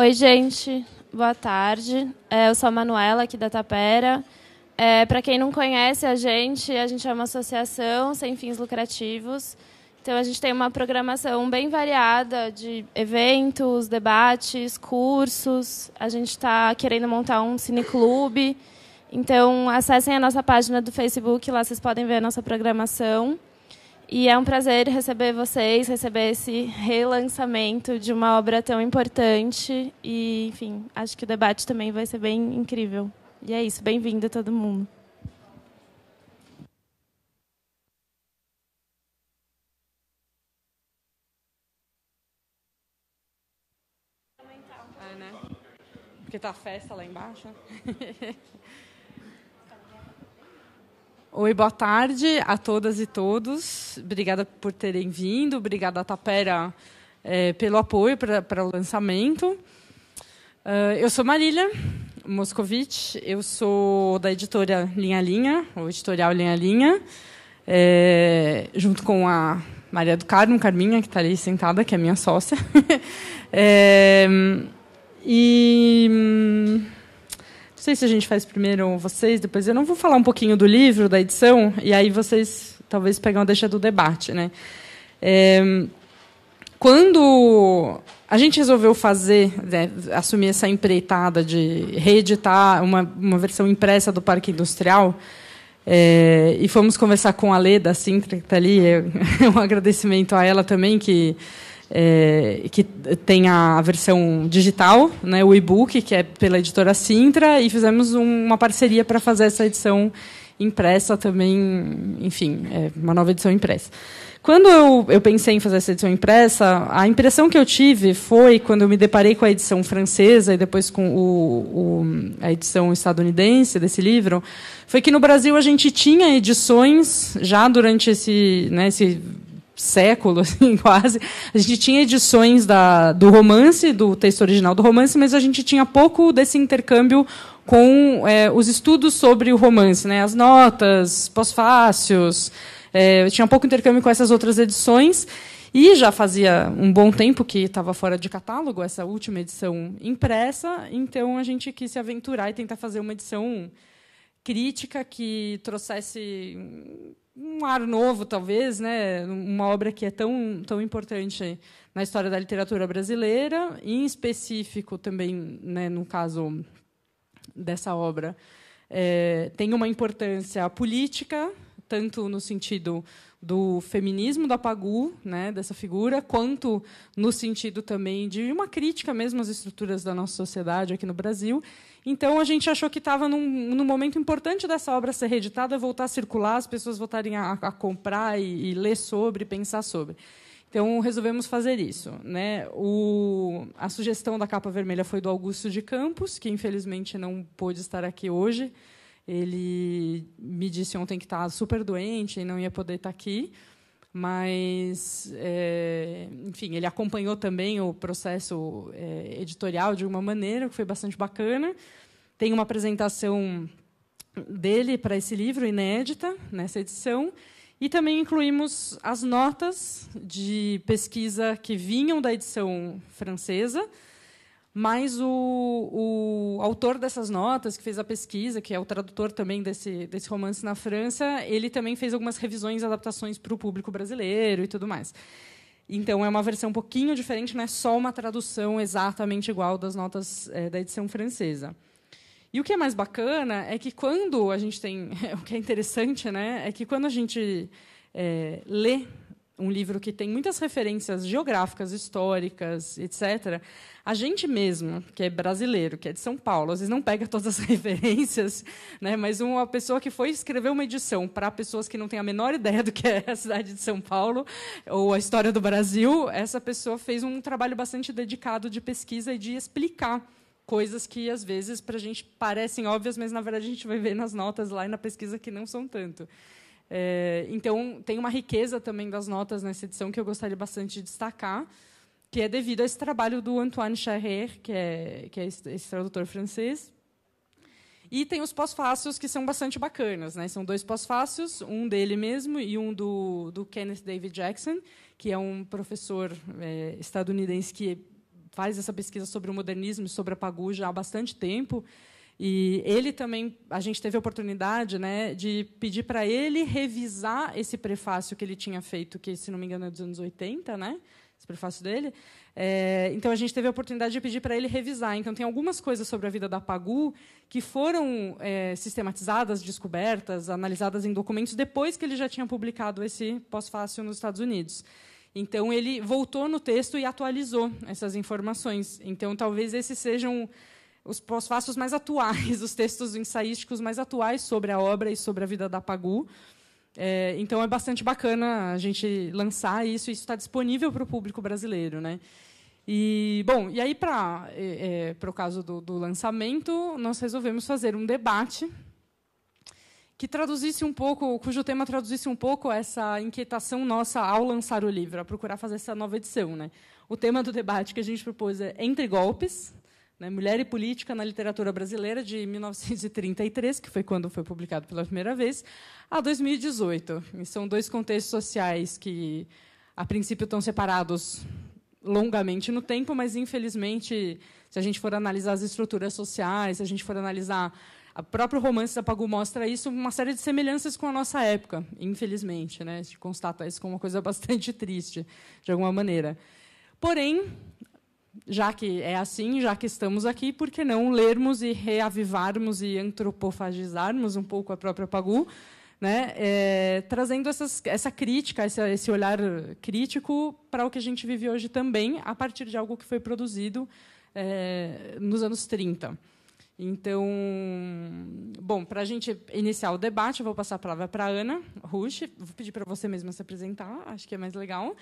Oi, gente. Boa tarde. É, eu sou a Manuela, aqui da Tapera. É, Para quem não conhece a gente, a gente é uma associação sem fins lucrativos. Então, a gente tem uma programação bem variada de eventos, debates, cursos. A gente está querendo montar um cineclube. Então, acessem a nossa página do Facebook, lá vocês podem ver a nossa programação. E é um prazer receber vocês, receber esse relançamento de uma obra tão importante. E, enfim, acho que o debate também vai ser bem incrível. E é isso, bem-vindo todo mundo. É, né? Porque tá a festa lá embaixo. Oi, boa tarde a todas e todos. Obrigada por terem vindo, obrigada a Tapera é, pelo apoio para o lançamento. Uh, eu sou Marília Moscovitch, eu sou da editora Linha Linha, ou editorial Linha Linha, é, junto com a Maria do Carmo, Carminha, que está ali sentada, que é minha sócia. é, e. Hum, não sei se a gente faz primeiro vocês, depois eu não vou falar um pouquinho do livro, da edição, e aí vocês talvez pegam a deixa do debate, né? É, quando a gente resolveu fazer, né, assumir essa empreitada de reeditar uma, uma versão impressa do Parque Industrial, é, e fomos conversar com a Leda Sintra, que está ali, é, um agradecimento a ela também, que é, que tem a versão digital, né, o e-book, que é pela editora Sintra, e fizemos um, uma parceria para fazer essa edição impressa também, enfim, é uma nova edição impressa. Quando eu, eu pensei em fazer essa edição impressa, a impressão que eu tive foi quando eu me deparei com a edição francesa e depois com o, o, a edição estadunidense desse livro, foi que no Brasil a gente tinha edições já durante esse, né, esse século, assim, quase, a gente tinha edições da, do romance, do texto original do romance, mas a gente tinha pouco desse intercâmbio com é, os estudos sobre o romance, né? as notas, pós-fácios, é, tinha pouco intercâmbio com essas outras edições. E já fazia um bom tempo que estava fora de catálogo essa última edição impressa, então a gente quis se aventurar e tentar fazer uma edição crítica que trouxesse um ar novo, talvez, né? uma obra que é tão, tão importante na história da literatura brasileira, em específico também, né, no caso dessa obra, é, tem uma importância política, tanto no sentido do feminismo da Pagu, né, dessa figura, quanto no sentido também de uma crítica mesmo às estruturas da nossa sociedade aqui no Brasil. Então, a gente achou que estava num, num, momento importante dessa obra ser reeditada, voltar a circular, as pessoas voltarem a, a comprar e, e, ler sobre, pensar sobre. Então, resolvemos fazer isso. Né? O, a sugestão da capa vermelha foi do Augusto de Campos, que infelizmente não pôde estar aqui hoje. Ele me disse ontem que estava tá super doente e não ia poder estar tá aqui, mas, é, enfim, ele acompanhou também o processo é, editorial de uma maneira que foi bastante bacana. Tem uma apresentação dele para esse livro inédita nessa edição. E também incluímos as notas de pesquisa que vinham da edição francesa, mas o, o, autor dessas notas, que fez a pesquisa, que é o tradutor também desse, desse romance na França, ele também fez algumas revisões e adaptações para o público brasileiro e tudo mais. Então, é uma versão um pouquinho diferente, não é só uma tradução exatamente igual das notas é, da edição francesa. E o que é mais bacana é que quando a gente tem. o que é interessante, né? É que quando a gente é, lê um livro que tem muitas referências geográficas, históricas, etc. A gente mesmo, que é brasileiro, que é de São Paulo, às vezes não pega todas as referências, né? mas uma pessoa que foi escrever uma edição para pessoas que não têm a menor ideia do que é a cidade de São Paulo ou a história do Brasil, essa pessoa fez um trabalho bastante dedicado de pesquisa e de explicar coisas que às vezes para a gente parecem óbvias, mas na verdade a gente vai ver nas notas lá e na pesquisa que não são tanto. É, então, tem uma riqueza também das notas nessa edição que eu gostaria bastante de destacar, que é devido a esse trabalho do Antoine Charrer, que é, que é esse tradutor francês. E tem os pós-fácios que são bastante bacanas. Né? São dois pós-fácios, um dele mesmo e um do, do Kenneth David Jackson, que é um professor é, estadunidense que faz essa pesquisa sobre o modernismo e sobre a Pagu já há bastante tempo. E ele também, a gente teve a oportunidade né, de pedir para ele revisar esse prefácio que ele tinha feito, que, se não me engano, é dos anos 80, né? esse prefácio dele. É, então, a gente teve a oportunidade de pedir para ele revisar. Então, tem algumas coisas sobre a vida da Pagu que foram é, sistematizadas, descobertas, analisadas em documentos depois que ele já tinha publicado esse pós fácio nos Estados Unidos. Então, ele voltou no texto e atualizou essas informações. Então, talvez esse seja um os pós mais atuais, os textos ensaísticos mais atuais sobre a obra e sobre a vida da Pagu. É, então é bastante bacana a gente lançar isso, e isso está disponível para o público brasileiro, né? E bom, e aí para é, é para o caso do, do lançamento, nós resolvemos fazer um debate que traduzisse um pouco, cujo tema traduzisse um pouco essa inquietação nossa ao lançar o livro, a procurar fazer essa nova edição, né? O tema do debate que a gente propôs é entre golpes, né, Mulher e Política na Literatura Brasileira, de 1933, que foi quando foi publicado pela primeira vez, a 2018. E são dois contextos sociais que, a princípio, estão separados longamente no tempo, mas, infelizmente, se a gente for analisar as estruturas sociais, se a gente for analisar o próprio romance da Pagu mostra isso, uma série de semelhanças com a nossa época, infelizmente. Né? A gente constata isso como uma coisa bastante triste, de alguma maneira. Porém, já que é assim, já que estamos aqui, por que não lermos e reavivarmos e antropofagizarmos um pouco a própria Pagu, né? É, trazendo essas, essa crítica, essa, esse olhar crítico para o que a gente vive hoje também, a partir de algo que foi produzido é, nos anos 30. Então, bom, para a gente iniciar o debate, eu vou passar a palavra para a Ana Rush. Vou pedir para você mesma se apresentar, acho que é mais legal.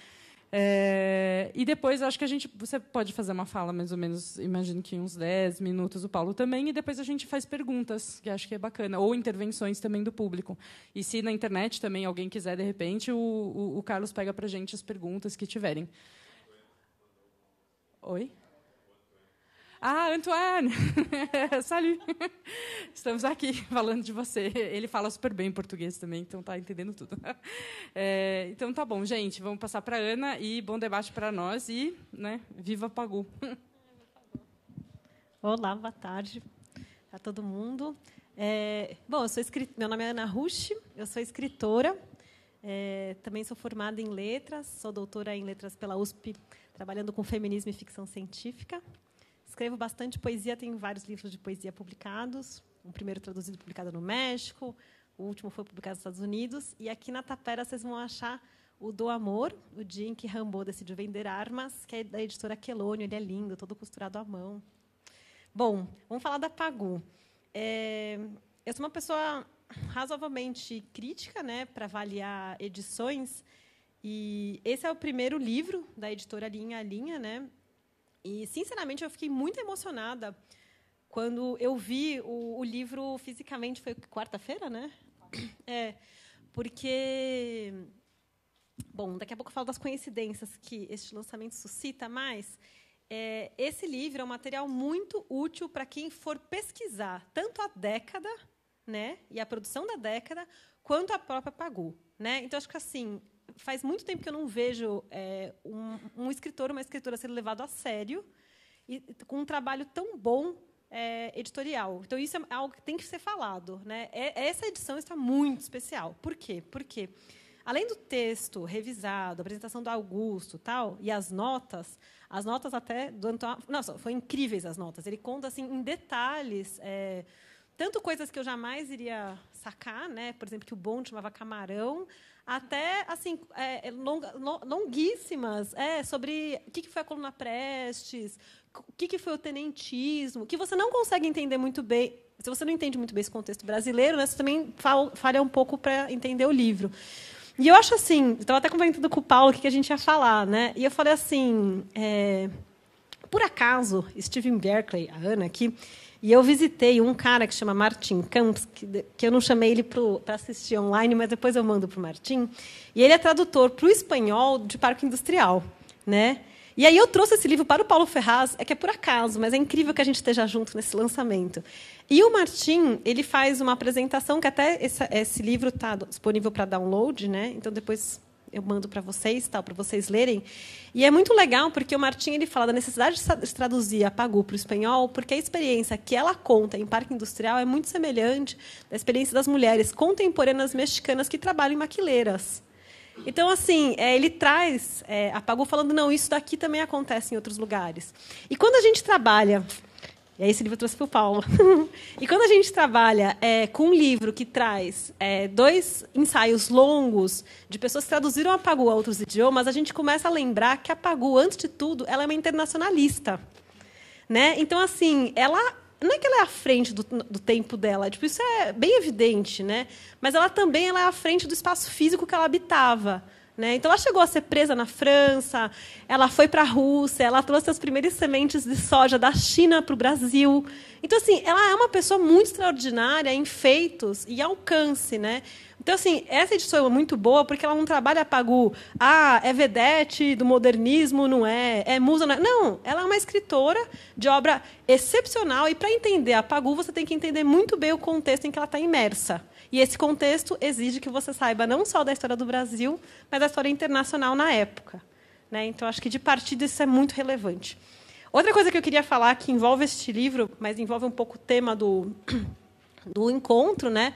É, e depois acho que a gente. Você pode fazer uma fala mais ou menos, imagino que uns 10 minutos, o Paulo também, e depois a gente faz perguntas, que acho que é bacana, ou intervenções também do público. E se na internet também alguém quiser, de repente, o, o, o Carlos pega a gente as perguntas que tiverem. Oi? Ah, Antoine! Salut! Estamos aqui falando de você. Ele fala super bem português também, então tá entendendo tudo. É, então tá bom, gente. Vamos passar para Ana e bom debate para nós e, né, viva Pagu! Olá, boa tarde a todo mundo. É, bom, eu sou escritora, meu nome é Ana Rush, eu sou escritora, é, também sou formada em letras, sou doutora em letras pela USP, trabalhando com feminismo e ficção científica escrevo bastante poesia, tenho vários livros de poesia publicados. O primeiro traduzido publicado no México, o último foi publicado nos Estados Unidos. E aqui na Tapera vocês vão achar o Do Amor, o dia em que Rambo decidiu vender armas, que é da editora Quelônio. Ele é lindo, todo costurado à mão. Bom, vamos falar da Pagu. É, eu sou uma pessoa razoavelmente crítica né, para avaliar edições. E esse é o primeiro livro da editora Linha a Linha, né? E, sinceramente, eu fiquei muito emocionada quando eu vi o, o livro fisicamente. Foi quarta-feira, né? É, porque. Bom, daqui a pouco eu falo das coincidências que este lançamento suscita, mas é, esse livro é um material muito útil para quem for pesquisar tanto a década né, e a produção da década, quanto a própria Pagu. Né? Então, acho que assim, faz muito tempo que eu não vejo é, um, um, escritor, uma escritora sendo levado a sério e com um trabalho tão bom é, editorial. Então isso é algo que tem que ser falado, né? É, essa edição está muito especial. Por quê? Porque além do texto revisado, a apresentação do Augusto, tal, e as notas, as notas até do Antônio, nossa, foram incríveis as notas. Ele conta assim em detalhes é, tanto coisas que eu jamais iria sacar, né? Por exemplo, que o Bond chamava camarão, até assim é, é long, longuíssimas é, sobre o que, que foi a coluna Prestes, o que, que foi o tenentismo, que você não consegue entender muito bem. Se você não entende muito bem esse contexto brasileiro, né, você também falha um pouco para entender o livro. E eu acho assim, estava até comentando com o Paulo o que a gente ia falar, né? E eu falei assim, é, por acaso, Steven Berkeley, a Ana aqui, e eu visitei um cara que chama Martin Campos, que, que eu não chamei ele para assistir online, mas depois eu mando para o Martin. E ele é tradutor para o espanhol de Parque Industrial. Né? E aí eu trouxe esse livro para o Paulo Ferraz, é que é por acaso, mas é incrível que a gente esteja junto nesse lançamento. E o Martin, ele faz uma apresentação que até esse, esse livro está disponível para download, né? Então depois eu mando para vocês, tal, para vocês lerem. E é muito legal porque o Martim ele fala da necessidade de traduzir a Pagu para o espanhol, porque a experiência que ela conta em Parque Industrial é muito semelhante à experiência das mulheres contemporâneas mexicanas que trabalham em maquileiras. Então, assim, é, ele traz é, a Pagu falando, não, isso daqui também acontece em outros lugares. E quando a gente trabalha e aí esse livro eu trouxe para o Palma. e quando a gente trabalha é, com um livro que traz é, dois ensaios longos de pessoas que traduziram a Pagu a outros idiomas, a gente começa a lembrar que a Pagu, antes de tudo, ela é uma internacionalista. Né? Então, assim, ela não é que ela é à frente do, do, tempo dela, tipo, isso é bem evidente, né? Mas ela também ela é à frente do espaço físico que ela habitava. Né? Então ela chegou a ser presa na França, ela foi para a Rússia, ela trouxe as primeiras sementes de soja da China para o Brasil. Então, assim, ela é uma pessoa muito extraordinária em feitos e alcance, né? Então, assim, essa edição é muito boa porque ela não trabalha a pagu. Ah, é vedete do modernismo, não é? É musa, não é? Não, ela é uma escritora de obra excepcional e para entender a pagu você tem que entender muito bem o contexto em que ela está imersa. E esse contexto exige que você saiba não só da história do Brasil, mas da história internacional na época. Né? Então, acho que de partida isso é muito relevante. Outra coisa que eu queria falar que envolve este livro, mas envolve um pouco o tema do, do encontro, né?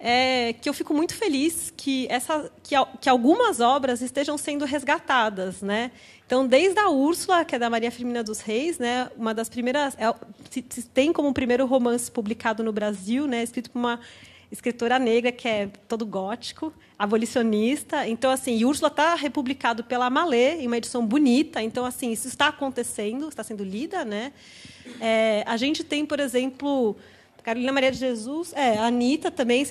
é que eu fico muito feliz que, essa, que, que algumas obras estejam sendo resgatadas. Né? Então, desde a Úrsula, que é da Maria Firmina dos Reis, né, uma das primeiras. É, se, se tem como o primeiro romance publicado no Brasil, né, escrito por uma escritora negra, que é todo gótico, abolicionista. Então, assim, e Úrsula está republicado pela Malê, em uma edição bonita. Então, assim, isso está acontecendo, está sendo lida. Né? É, a gente tem, por exemplo, Carolina Maria de Jesus, é, a Anitta também.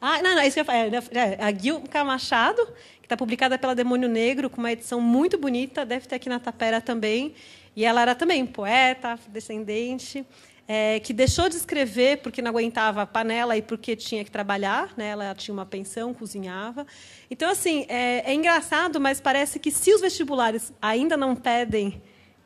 Ah, não, não, é isso que eu falei. É, né, é, a Guilca Machado, que está publicada pela Demônio Negro, com uma edição muito bonita, deve ter aqui na Tapera também. E ela era também poeta, descendente é, que deixou de escrever porque não aguentava a panela e porque tinha que trabalhar. Né? Ela tinha uma pensão, cozinhava. Então, assim, é, é engraçado, mas parece que se os vestibulares ainda não pedem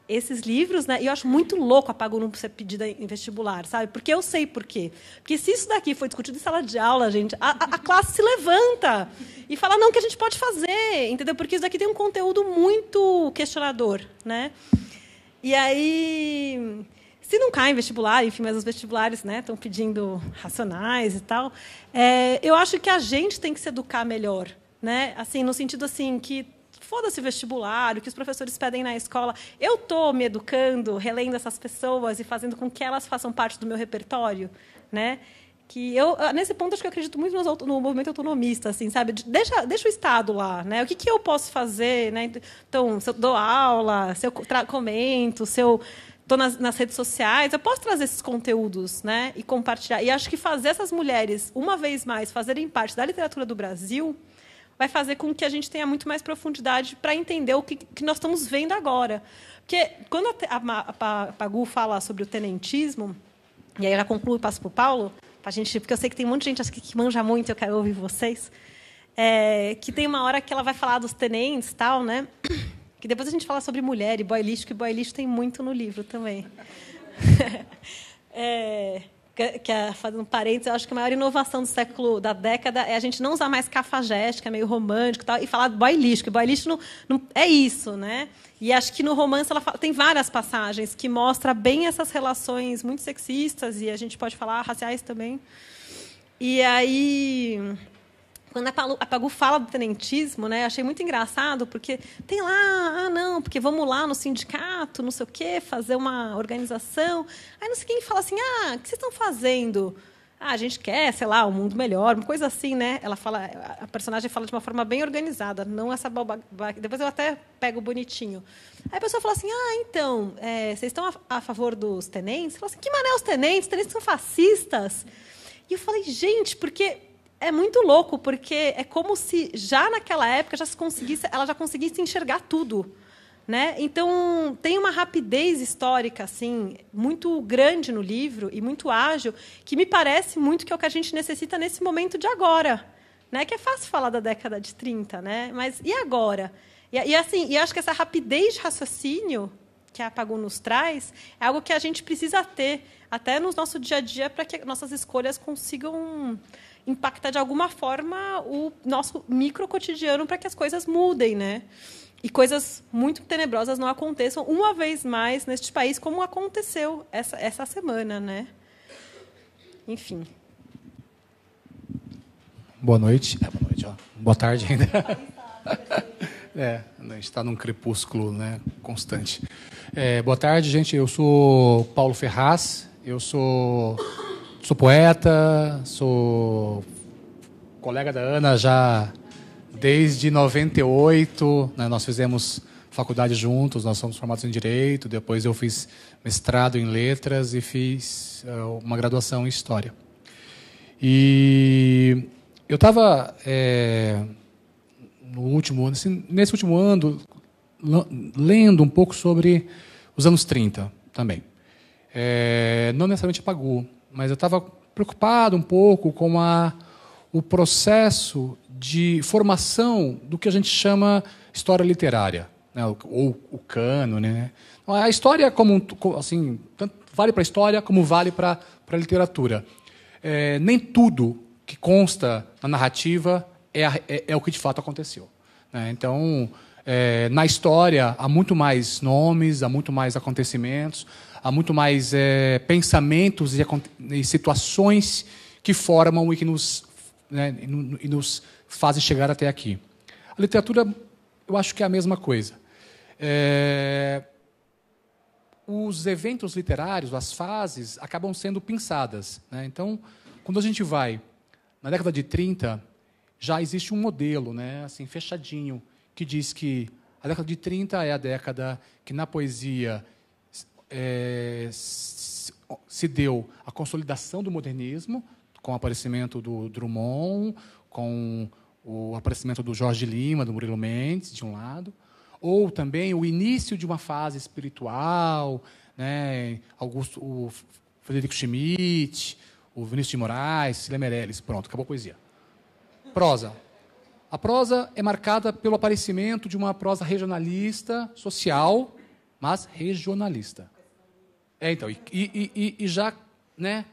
esses livros, né? E eu acho muito louco a não ser pedida em vestibular, sabe? Porque eu sei por quê. Porque se isso daqui foi discutido em sala de aula, gente, a, a, classe se levanta e fala, não, que a gente pode fazer, entendeu? Porque isso daqui tem um conteúdo muito questionador, né? E aí se não cai em vestibular, enfim, mas os vestibulares estão né, pedindo racionais e tal, é, eu acho que a gente tem que se educar melhor. Né? Assim, no sentido assim que foda-se vestibular, o que os professores pedem na escola. Eu estou me educando, relendo essas pessoas e fazendo com que elas façam parte do meu repertório, né? Que eu, ah, nesse ponto, acho que eu acredito muito no movimento autonomista, assim, sabe? Deixa, deixa o Estado lá, né? O que, que eu posso fazer, né? Então, se eu dou aula, se eu comento, se eu estou nas, nas, redes sociais, eu posso trazer esses conteúdos, né? E compartilhar. E acho que fazer essas mulheres, uma vez mais, fazerem parte da literatura do Brasil, vai fazer com que a gente tenha muito mais profundidade para entender o que, que, nós estamos vendo agora. Porque quando a, a, a Pagu fala sobre o tenentismo, e aí ela conclui e passa para o Paulo, pra gente, porque eu sei que tem um monte de gente aqui que manja muito, eu quero ouvir vocês, é, que tem uma hora que ela vai falar dos tenentes tal, né? Que depois a gente fala sobre mulher e boy lixo, que boy lixo tem muito no livro também. é, que é, fazendo parênteses, eu acho que a maior inovação do século, da década, é a gente não usar mais cafajeste, que é meio romântico e tal, e falar boy lixo, que boy lixo não, não, é isso, né? E acho que no romance ela fala, tem várias passagens que mostra bem essas relações muito sexistas, e a gente pode falar raciais também. E aí quando a Pagu fala do tenentismo, né, achei muito engraçado, porque tem lá, ah, não, porque vamos lá no sindicato, não sei o quê, fazer uma organização. Aí não sei quem fala assim, ah, o que vocês estão fazendo? Ah, a gente quer, sei lá, um mundo melhor, uma coisa assim, né? Ela fala, a personagem fala de uma forma bem organizada, não essa balba... Depois eu até pego bonitinho. Aí a pessoa fala assim, ah, então, é, vocês estão a, a, favor dos tenentes? Fala assim, que mané os tenentes? Os tenentes são fascistas. E eu falei, gente, porque é muito louco, porque é como se já naquela época já se conseguisse, ela já conseguisse enxergar tudo. Né? Então, tem uma rapidez histórica assim muito grande no livro e muito ágil, que me parece muito que é o que a gente necessita nesse momento de agora. Né? Que é fácil falar da década de 30, né? mas e agora? E, e assim, e acho que essa rapidez de raciocínio que a Apagou nos traz é algo que a gente precisa ter até no nosso dia a dia para que nossas escolhas consigam impacta de alguma forma o nosso micro cotidiano para que as coisas mudem, né? E coisas muito tenebrosas não aconteçam uma vez mais neste país, como aconteceu essa, essa semana, né? Enfim. Boa noite. É, boa noite, ó. Boa tarde ainda. É, a gente está num crepúsculo né, constante. É, boa tarde, gente. Eu sou Paulo Ferraz, eu sou sou poeta, sou colega da Ana já desde 98. Né, nós fizemos faculdade juntos, nós somos formados em Direito, depois eu fiz mestrado em Letras e fiz uh, uma graduação em História. E eu estava é, eh, no último ano, assim, nesse último ano, lendo um pouco sobre os anos 30 também. É, não necessariamente apagou mas eu estava preocupado um pouco com a, o processo de formação do que a gente chama história literária, né? ou o cano, Né? Então, a história como assim tanto vale para a história como vale para a literatura. É, nem tudo que consta na narrativa é, é, é o que de fato aconteceu. Né? Então, é, na história há muito mais nomes, há muito mais acontecimentos, há muito mais é, pensamentos e, e, situações que formam e que nos, né, e nos fazem chegar até aqui. A literatura, eu acho que é a mesma coisa. É, os eventos literários, as fases, acabam sendo pensadas. Né? Então, quando a gente vai na década de 30, já existe um modelo, né, assim, fechadinho, que diz que a década de 30 é a década que na poesia é, se deu a consolidação do modernismo, com o aparecimento do Drummond, com o aparecimento do Jorge Lima, do Murilo Mendes, de um lado, ou também o início de uma fase espiritual, né, Augusto, o Frederico Schmidt, o Vinícius de Moraes, Cília Meirelles. Pronto, acabou a poesia. Prosa. A prosa é marcada pelo aparecimento de uma prosa regionalista, social, mas regionalista. É, então, e, e, e, e já, né,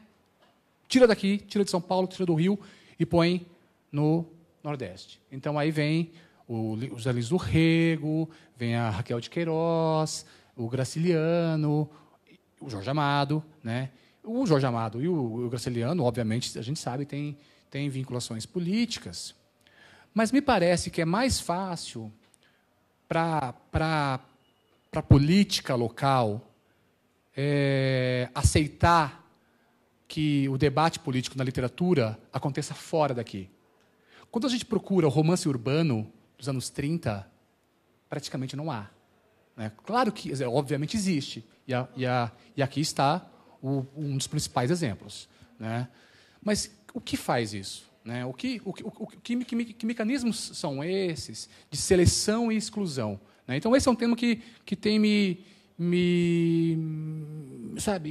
tira daqui, tira de São Paulo, tira do Rio e põe no Nordeste. Então, aí vem o José Luiz do Rego, vem a Raquel de Queiroz, o Graciliano, o Jorge Amado, né? O Jorge Amado e o, Graciliano, obviamente, a gente sabe, tem, tem vinculações políticas, mas me parece que é mais fácil para a política local é, aceitar que o debate político na literatura aconteça fora daqui. Quando a gente procura o romance urbano dos anos 30, praticamente não há. Né? Claro que, obviamente, existe. E, a, e, a, e aqui está o, um dos principais exemplos. Né? Mas o que faz isso? Né? O, que, o, o que, que, que, mecanismos são esses de seleção e exclusão? Né? Então, esse é um tema que, que tem me, me. Sabe,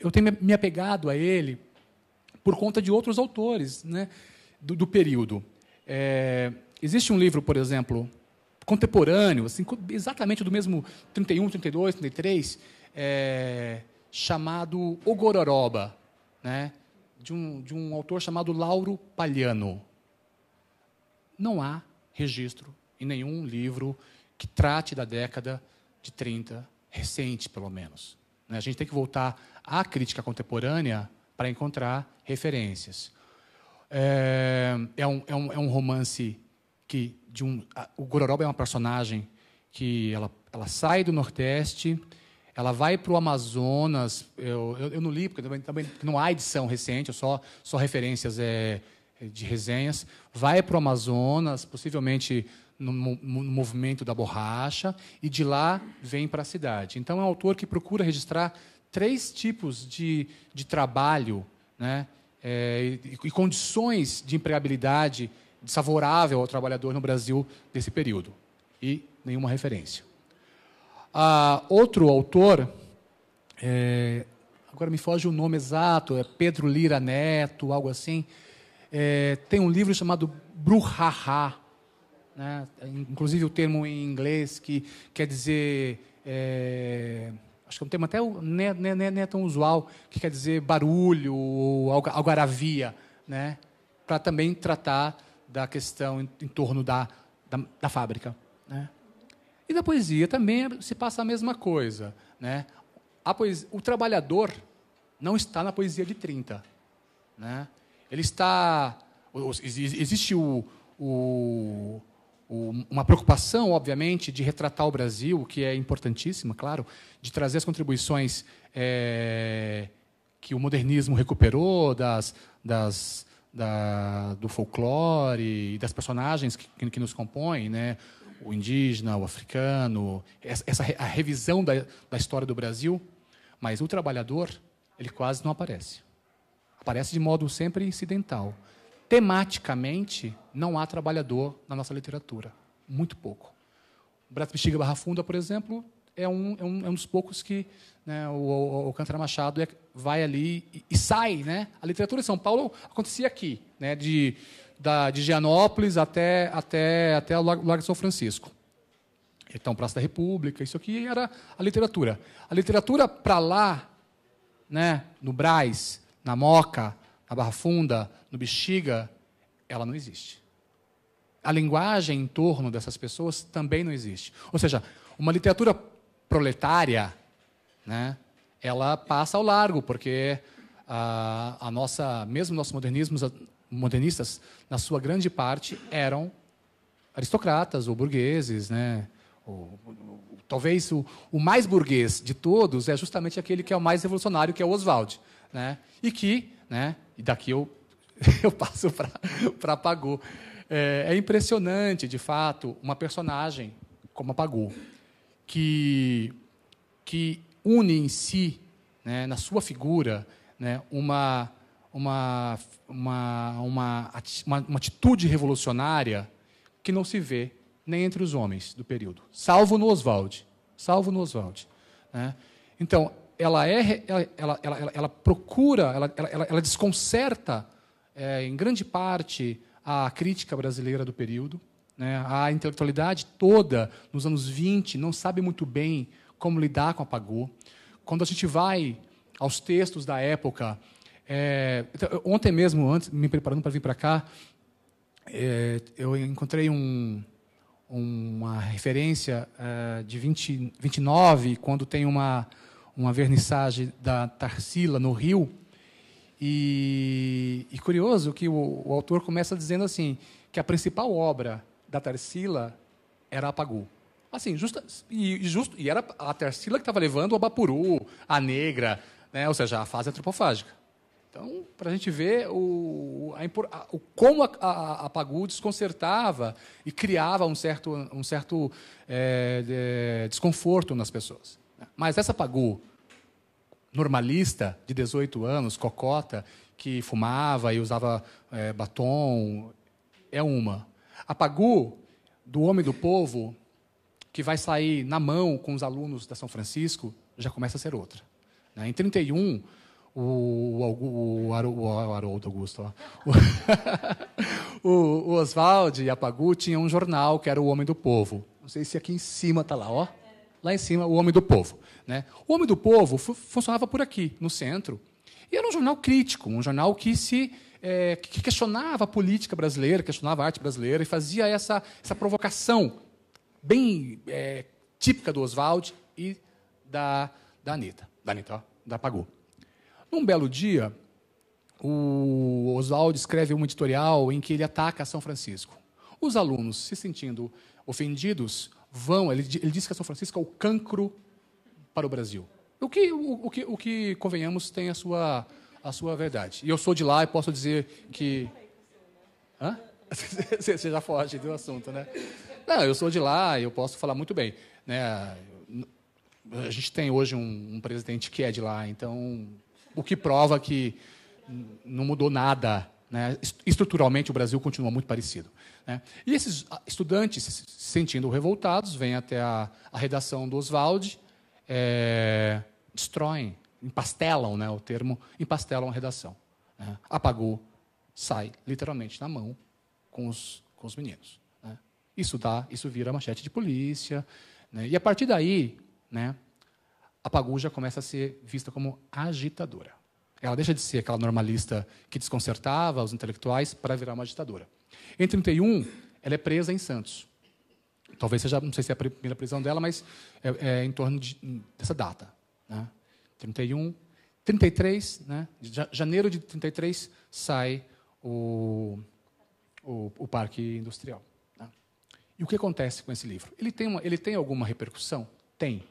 eu tenho me apegado a ele por conta de outros autores né, do, do período. É, existe um livro, por exemplo, contemporâneo, assim, exatamente do mesmo 31, 32, 33, é, chamado O Gororoba, né, de, um, de um autor chamado Lauro Palhano. Não há registro em nenhum livro que trate da década de 30 recente, pelo menos. Né? A gente tem que voltar à crítica contemporânea para encontrar referências. É, é, um, é, um, é um romance que de um, a, o Gororoba é uma personagem que ela, ela sai do Nordeste, ela vai para o Amazonas. Eu, eu, eu, não li, porque também, também não há edição recente, só, só referências é, de resenhas. Vai para o Amazonas, possivelmente no, no movimento da borracha e de lá vem para a cidade. Então é um autor que procura registrar três tipos de, de trabalho né, é, e, e, condições de empregabilidade desfavorável ao trabalhador no Brasil desse período. E nenhuma referência. Ah, outro autor, é, agora me foge o nome exato, é Pedro Lira Neto, algo assim, é, tem um livro chamado Bruhaha, né? inclusive o termo em inglês que quer dizer. É, acho que é um termo até nem, é, nem, né, nem é né, tão usual, que quer dizer barulho ou algaravia, né? para também tratar da questão em, em torno da, da, da fábrica. Né? E na poesia também se passa a mesma coisa. Né? A poesia, o trabalhador não está na poesia de 30. Né? Ele está. Existe o, o, uma preocupação, obviamente, de retratar o Brasil, o que é importantíssima, claro, de trazer as contribuições é, que o modernismo recuperou das, das, da, do folclore e das personagens que, que, nos compõem, né? o indígena, o africano, essa a revisão da, da história do Brasil, mas o trabalhador ele quase não aparece. Aparece de modo sempre incidental tematicamente, não há trabalhador na nossa literatura. Muito pouco. O Brato Bexiga Barra Funda, por exemplo, é um, é um, é um dos poucos que né, o, o, o Cântara Machado é, vai ali e, e, sai. Né? A literatura de São Paulo acontecia aqui, né, de, da, de Gianópolis até, até, até o Largo de São Francisco. Então, Praça da República, isso aqui era a literatura. A literatura para lá, né, no Brás, na Moca, na Barra Funda, no Bexiga, ela não existe. A linguagem em torno dessas pessoas também não existe. Ou seja, uma literatura proletária, né, ela passa ao largo, porque a, a nossa, mesmo nossos modernismos, modernistas, na sua grande parte, eram aristocratas ou burgueses, né? talvez o, o, mais burguês de todos é justamente aquele que é o mais revolucionário, que é o Oswald, né? E que né? E daqui eu, eu passo para Pagu. É, é impressionante, de fato, uma personagem como a Pagu, que, que une em si, né, na sua figura, né, uma, uma, uma, uma, uma atitude revolucionária que não se vê nem entre os homens do período, salvo no Oswald, salvo no Oswald. Né? Então, ela, é, ela, ela, ela, ela procura, ela, ela, ela desconcerta, é, em grande parte, a crítica brasileira do período. Né? A intelectualidade toda, nos anos 20, não sabe muito bem como lidar com pagô Quando a gente vai aos textos da época, é, então, ontem mesmo, antes, me preparando para vir para cá, é, eu encontrei um, uma referência é, de 20, 29, quando tem uma uma vernissagem da Tarsila, no Rio. E, e curioso que o, o, autor começa dizendo assim, que a principal obra da Tarsila era Apagu. Assim, justa, e, justo e era a Tarsila que estava levando o Abapuru, a Negra, né? ou seja, a fase antropofágica. Então, para a gente ver o, a, o como a, a, a, Pagu desconcertava e criava um certo, um certo é, de, desconforto nas pessoas. Mas essa Pagu, normalista, de 18 anos, cocota, que fumava e usava é, batom, é uma. A Pagu, do homem do povo, que vai sair na mão com os alunos da São Francisco, já começa a ser outra. Né? Em 31, o, o, Haroldo Augusto, o, o Oswald e a Pagu tinham um jornal que era o Homem do Povo. Não sei se aqui em cima está lá, ó lá em cima o Homem do Povo. Né? O Homem do Povo funcionava por aqui, no centro, e era um jornal crítico, um jornal que se é, que questionava a política brasileira, questionava a arte brasileira e fazia essa, essa provocação bem é, típica do Oswald e da, da Anitta, da Anitta, ó, da Pagô. Num belo dia, o Oswald escreve um editorial em que ele ataca São Francisco. Os alunos, se sentindo ofendidos, vão. Ele, ele disse que São Francisco é o cancro para o Brasil. O que, o, o, que, o que convenhamos, tem a sua, a sua verdade. E eu sou de lá e posso dizer que. Hã? Você já foge do assunto, né? Não, eu sou de lá e eu posso falar muito bem. Né? A gente tem hoje um, um presidente que é de lá, então o que prova que não mudou nada. Né? Estruturalmente, o Brasil continua muito parecido. Né? E esses ah, estudantes, se sentindo revoltados, vêm até a, a redação do Oswald, é, destroem, empastelam né, o termo, empastelam a redação. Né? Apagou, sai literalmente na mão com os, com os meninos. Né? Isso dá, isso vira machete de polícia. Né? E a partir daí, né, a já começa a ser vista como agitadora. Ela deixa de ser aquela normalista que desconcertava os intelectuais para virar uma agitadora. Em 31, ela é presa em Santos. Talvez seja, não sei se é a primeira prisão dela, mas é, é em torno de, dessa data. Né? 31, 33, né? De janeiro de 33 sai o, o, o Parque Industrial. Né? E o que acontece com esse livro? Ele tem, uma, ele tem alguma repercussão? Tem.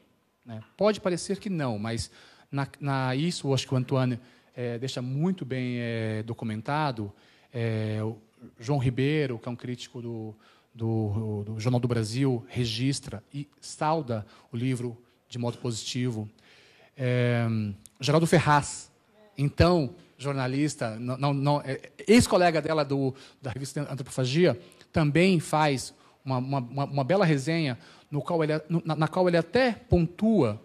Né? Pode parecer que não, mas na, na isso, eu acho que o Antoine é, deixa muito bem é, documentado é, João Ribeiro, que é um crítico do, do, do Jornal do Brasil, registra e salda o livro de modo positivo. É, Geraldo Ferraz, então jornalista, não, não, é, ex-colega dela do, da revista Antropofagia, também faz uma, uma, uma bela resenha no qual ele, na, na qual ele até pontua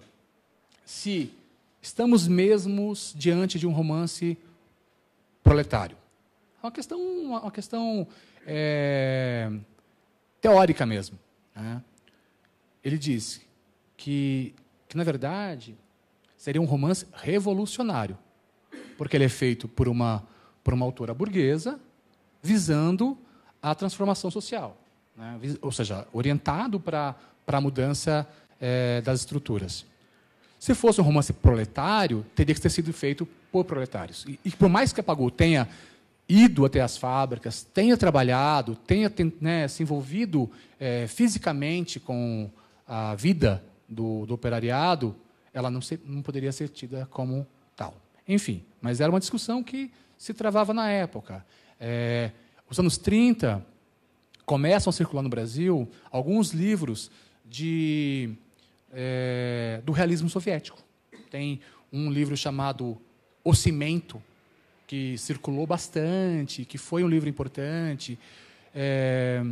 se estamos mesmos diante de um romance proletário. É uma questão, uma questão é, teórica mesmo. Né? Ele diz que, que, na verdade, seria um romance revolucionário, porque ele é feito por uma, por uma autora burguesa, visando a transformação social, né? ou seja, orientado para a mudança é, das estruturas. Se fosse um romance proletário, teria que ter sido feito por proletários. E, e por mais que Apagou tenha ido até as fábricas, tenha trabalhado, tenha né, se envolvido é, fisicamente com a vida do, do operariado, ela não, se, não poderia ser tida como tal. Enfim, mas era uma discussão que se travava na época. É, os anos 30 começam a circular no Brasil alguns livros de, é, do realismo soviético. Tem um livro chamado O Cimento, que circulou bastante, que foi um livro importante. É,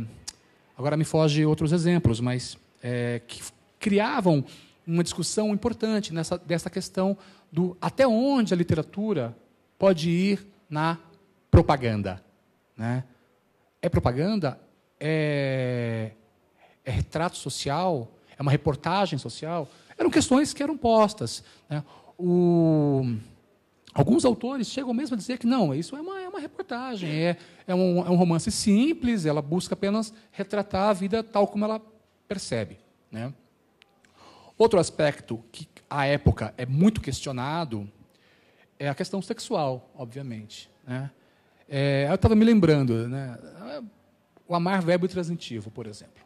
agora me foge outros exemplos, mas é, que criavam uma discussão importante nessa dessa questão do até onde a literatura pode ir na propaganda, né? É propaganda? É, é retrato social? É uma reportagem social? Eram questões que eram postas. Né? O Alguns autores chegam mesmo a dizer que não, isso é uma, é uma reportagem, é, é, um, é um romance simples, ela busca apenas retratar a vida tal como ela percebe. Né? Outro aspecto que, à época, é muito questionado é a questão sexual, obviamente. Né? É, eu estava me lembrando, né? o Amar Verbo Transitivo, por exemplo,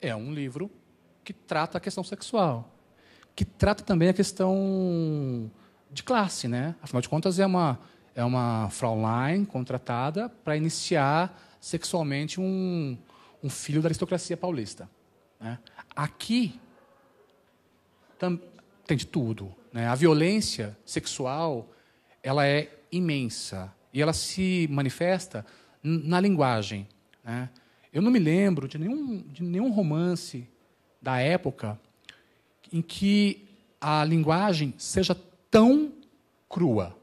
é um livro que trata a questão sexual, que trata também a questão de classe, né? Afinal de contas, é uma, é uma Fraulein contratada para iniciar sexualmente um, um filho da aristocracia paulista. Né? Aqui tam, tem de tudo. Né? A violência sexual ela é imensa e ela se manifesta na linguagem. Né? Eu não me lembro de nenhum, de nenhum romance da época em que a linguagem seja tão crua.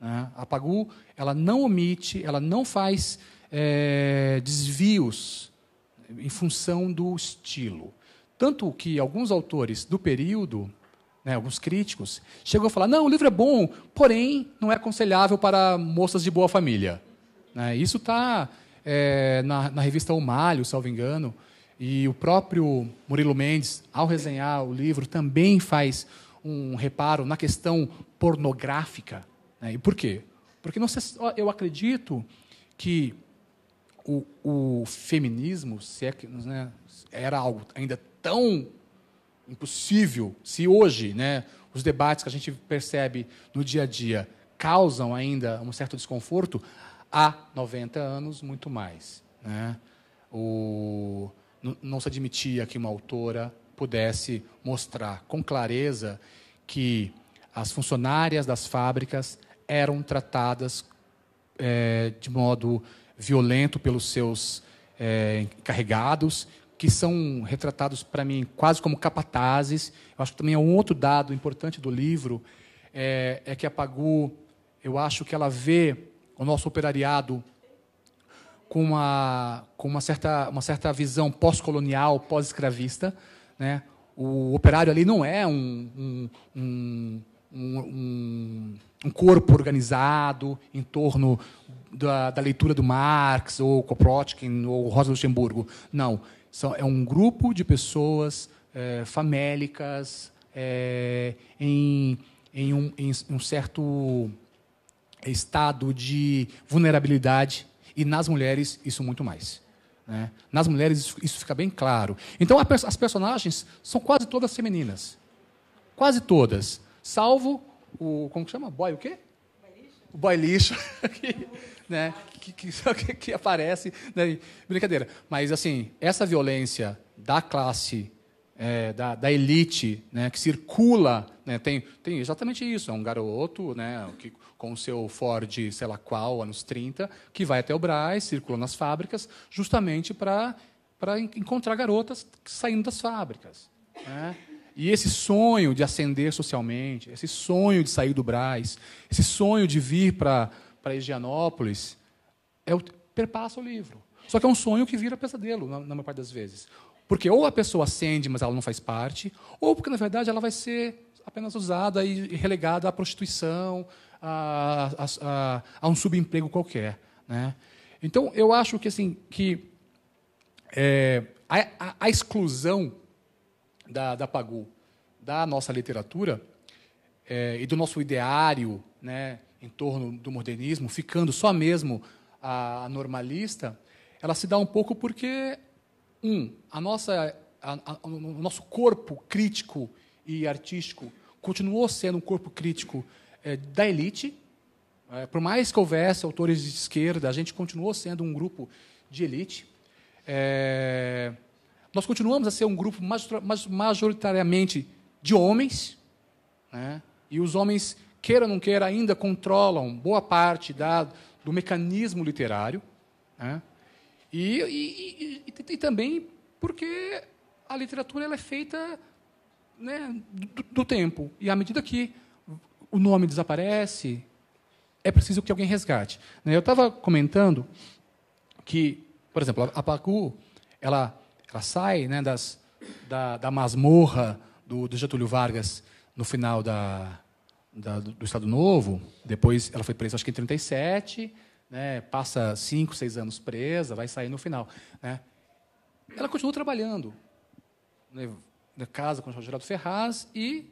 Né? A Pagu ela não omite, ela não faz é, desvios em função do estilo. Tanto que alguns autores do período, né, alguns críticos, chegam a falar: não, o livro é bom, porém não é aconselhável para moças de boa família. Né? Isso está é, na, na, revista O Malho, salvo engano, e o próprio Murilo Mendes, ao resenhar o livro, também faz um reparo na questão pornográfica. Né? E por quê? Porque não se, eu acredito que o, o feminismo, se é que, né, era algo ainda tão impossível, se hoje né, os debates que a gente percebe no dia a dia causam ainda um certo desconforto, há 90 anos, muito mais. Né? O, não se admitia que uma autora pudesse mostrar com clareza que as funcionárias das fábricas eram tratadas é, de modo violento pelos seus é, encarregados, que são retratados para mim quase como capatazes. Eu acho que também é um outro dado importante do livro é, é que a Pagu, eu acho que ela vê o nosso operariado com uma, com uma certa, uma certa visão pós-colonial, pós-escravista, né? O operário ali não é um, um, um, um corpo organizado em torno da, da, leitura do Marx, ou Kropotkin ou Rosa Luxemburgo. Não. São, é um grupo de pessoas é, famélicas, é, em, em, um, em um certo estado de vulnerabilidade, e nas mulheres, isso muito mais. Né? Nas mulheres isso, isso, fica bem claro. Então as personagens são quase todas femininas. Quase todas. Salvo o. Como que chama? Boy o quê? O boy lixo. que, né? que, que, que aparece. Né? Brincadeira. Mas assim, essa violência da classe é, da, da, elite, né, que circula, né, tem, tem exatamente isso, é um garoto, né, que com o seu Ford, sei lá qual, anos 30, que vai até o Braz, circula nas fábricas, justamente para encontrar garotas saindo das fábricas. Né? E esse sonho de ascender socialmente, esse sonho de sair do Braz, esse sonho de vir para Higienópolis, é o, perpassa o livro. Só que é um sonho que vira pesadelo, na, na maior parte das vezes. Porque ou a pessoa ascende, mas ela não faz parte, ou porque, na verdade, ela vai ser apenas usada e relegada à prostituição, a, a, a, a um subemprego qualquer. Né? Então, eu acho que, assim, que é, a, exclusão da, da Pagu da nossa literatura é, e do nosso ideário né, em torno do modernismo, ficando só mesmo a normalista, ela se dá um pouco porque, um, a nossa, a, a, o nosso corpo crítico e artístico continuou sendo um corpo crítico é, da elite. É, por mais que houvesse autores de esquerda, a gente continuou sendo um grupo de elite. É, nós continuamos a ser um grupo majoritariamente de homens, né? e os homens, queira ou não queira, ainda controlam boa parte da, do mecanismo literário. Né? E, e, e, e, também porque a literatura ela é feita né, do, do tempo. E à medida que o nome desaparece, é preciso que alguém resgate. Né? Eu estava comentando que, por exemplo, a Pacu, ela, ela sai né, das, da, da masmorra do, do, Getúlio Vargas no final da, da, do Estado Novo, depois ela foi presa, acho que em 1937 né, passa cinco, seis anos presa, vai sair no final. Né. Ela continua trabalhando, né, na casa com o Geraldo Ferraz, e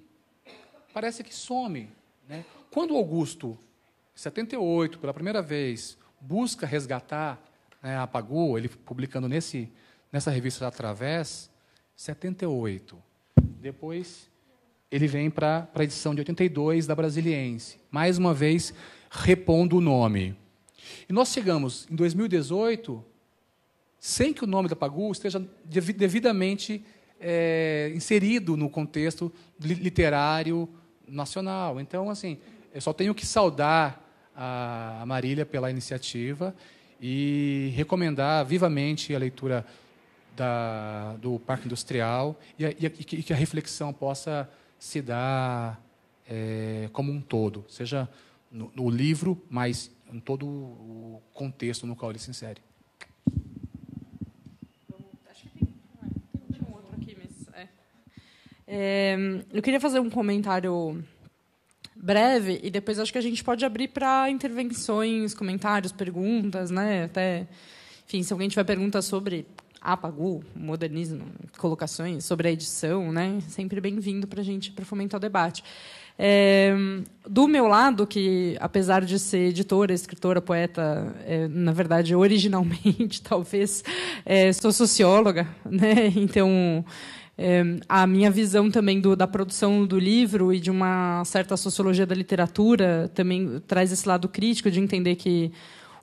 parece que some né? Quando Augusto, em 78, pela primeira vez, busca resgatar né, a Pagu, ele publicando nesse, nessa revista Através, 78. Depois ele vem para a edição de 82 da Brasiliense, mais uma vez repondo o nome. E nós chegamos em 2018 sem que o nome da Pagu esteja devidamente é, inserido no contexto literário nacional. Então, assim, eu só tenho que saudar a Marília pela iniciativa e recomendar vivamente a leitura da, do Parque Industrial e, a, e, que, e, que, a reflexão possa se dar é, como um todo, seja no, no livro, mas em todo o contexto no qual ele se insere. É, eu queria fazer um comentário breve e depois acho que a gente pode abrir para intervenções, comentários, perguntas, né? Até, enfim, se alguém tiver perguntas sobre apagou, modernismo, colocações sobre a edição, né? Sempre bem-vindo para a gente para fomentar o debate. É, do meu lado, que apesar de ser editora, escritora, poeta, é, na verdade, originalmente, talvez, é, sou socióloga, né? Então é, a minha visão também do, da produção do livro e de uma certa sociologia da literatura também traz esse lado crítico de entender que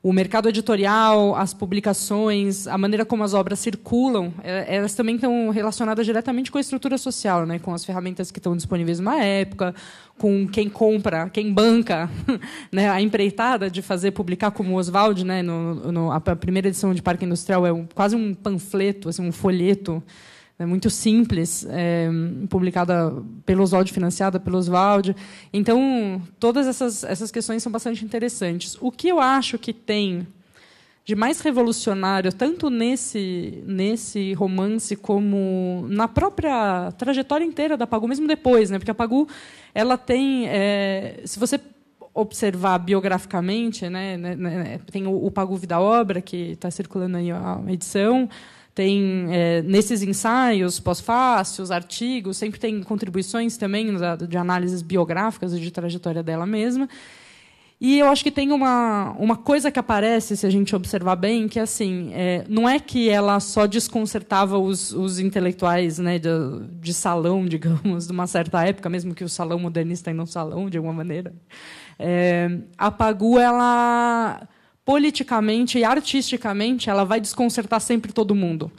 o mercado editorial, as publicações, a maneira como as obras circulam, é, elas também estão relacionadas diretamente com a estrutura social, né? com as ferramentas que estão disponíveis na época, com quem compra, quem banca, né? a empreitada de fazer publicar, como o Oswald, né? No, no, a primeira edição de Parque Industrial é um, quase um panfleto, assim, um folheto né, muito simples, é, publicada pelo Oswald, financiada pelo Oswald. Então, todas essas, essas questões são bastante interessantes. O que eu acho que tem de mais revolucionário, tanto nesse, nesse romance como na própria trajetória inteira da Pagu, mesmo depois, né? porque a Pagu ela tem. É, se você observar biograficamente, né, né, né tem o, o Pagu Vida Obra, que está circulando aí a edição. Tem é, nesses ensaios pós-fácios, artigos, sempre tem contribuições também de análises biográficas e de trajetória dela mesma. E eu acho que tem uma, uma coisa que aparece, se a gente observar bem, que é assim, é, não é que ela só desconcertava os, os intelectuais né, de, de, salão, digamos, de uma certa época, mesmo que o salão modernista ainda é um salão, de alguma maneira. É, a Pagu, ela politicamente e artisticamente, ela vai desconcertar sempre todo mundo.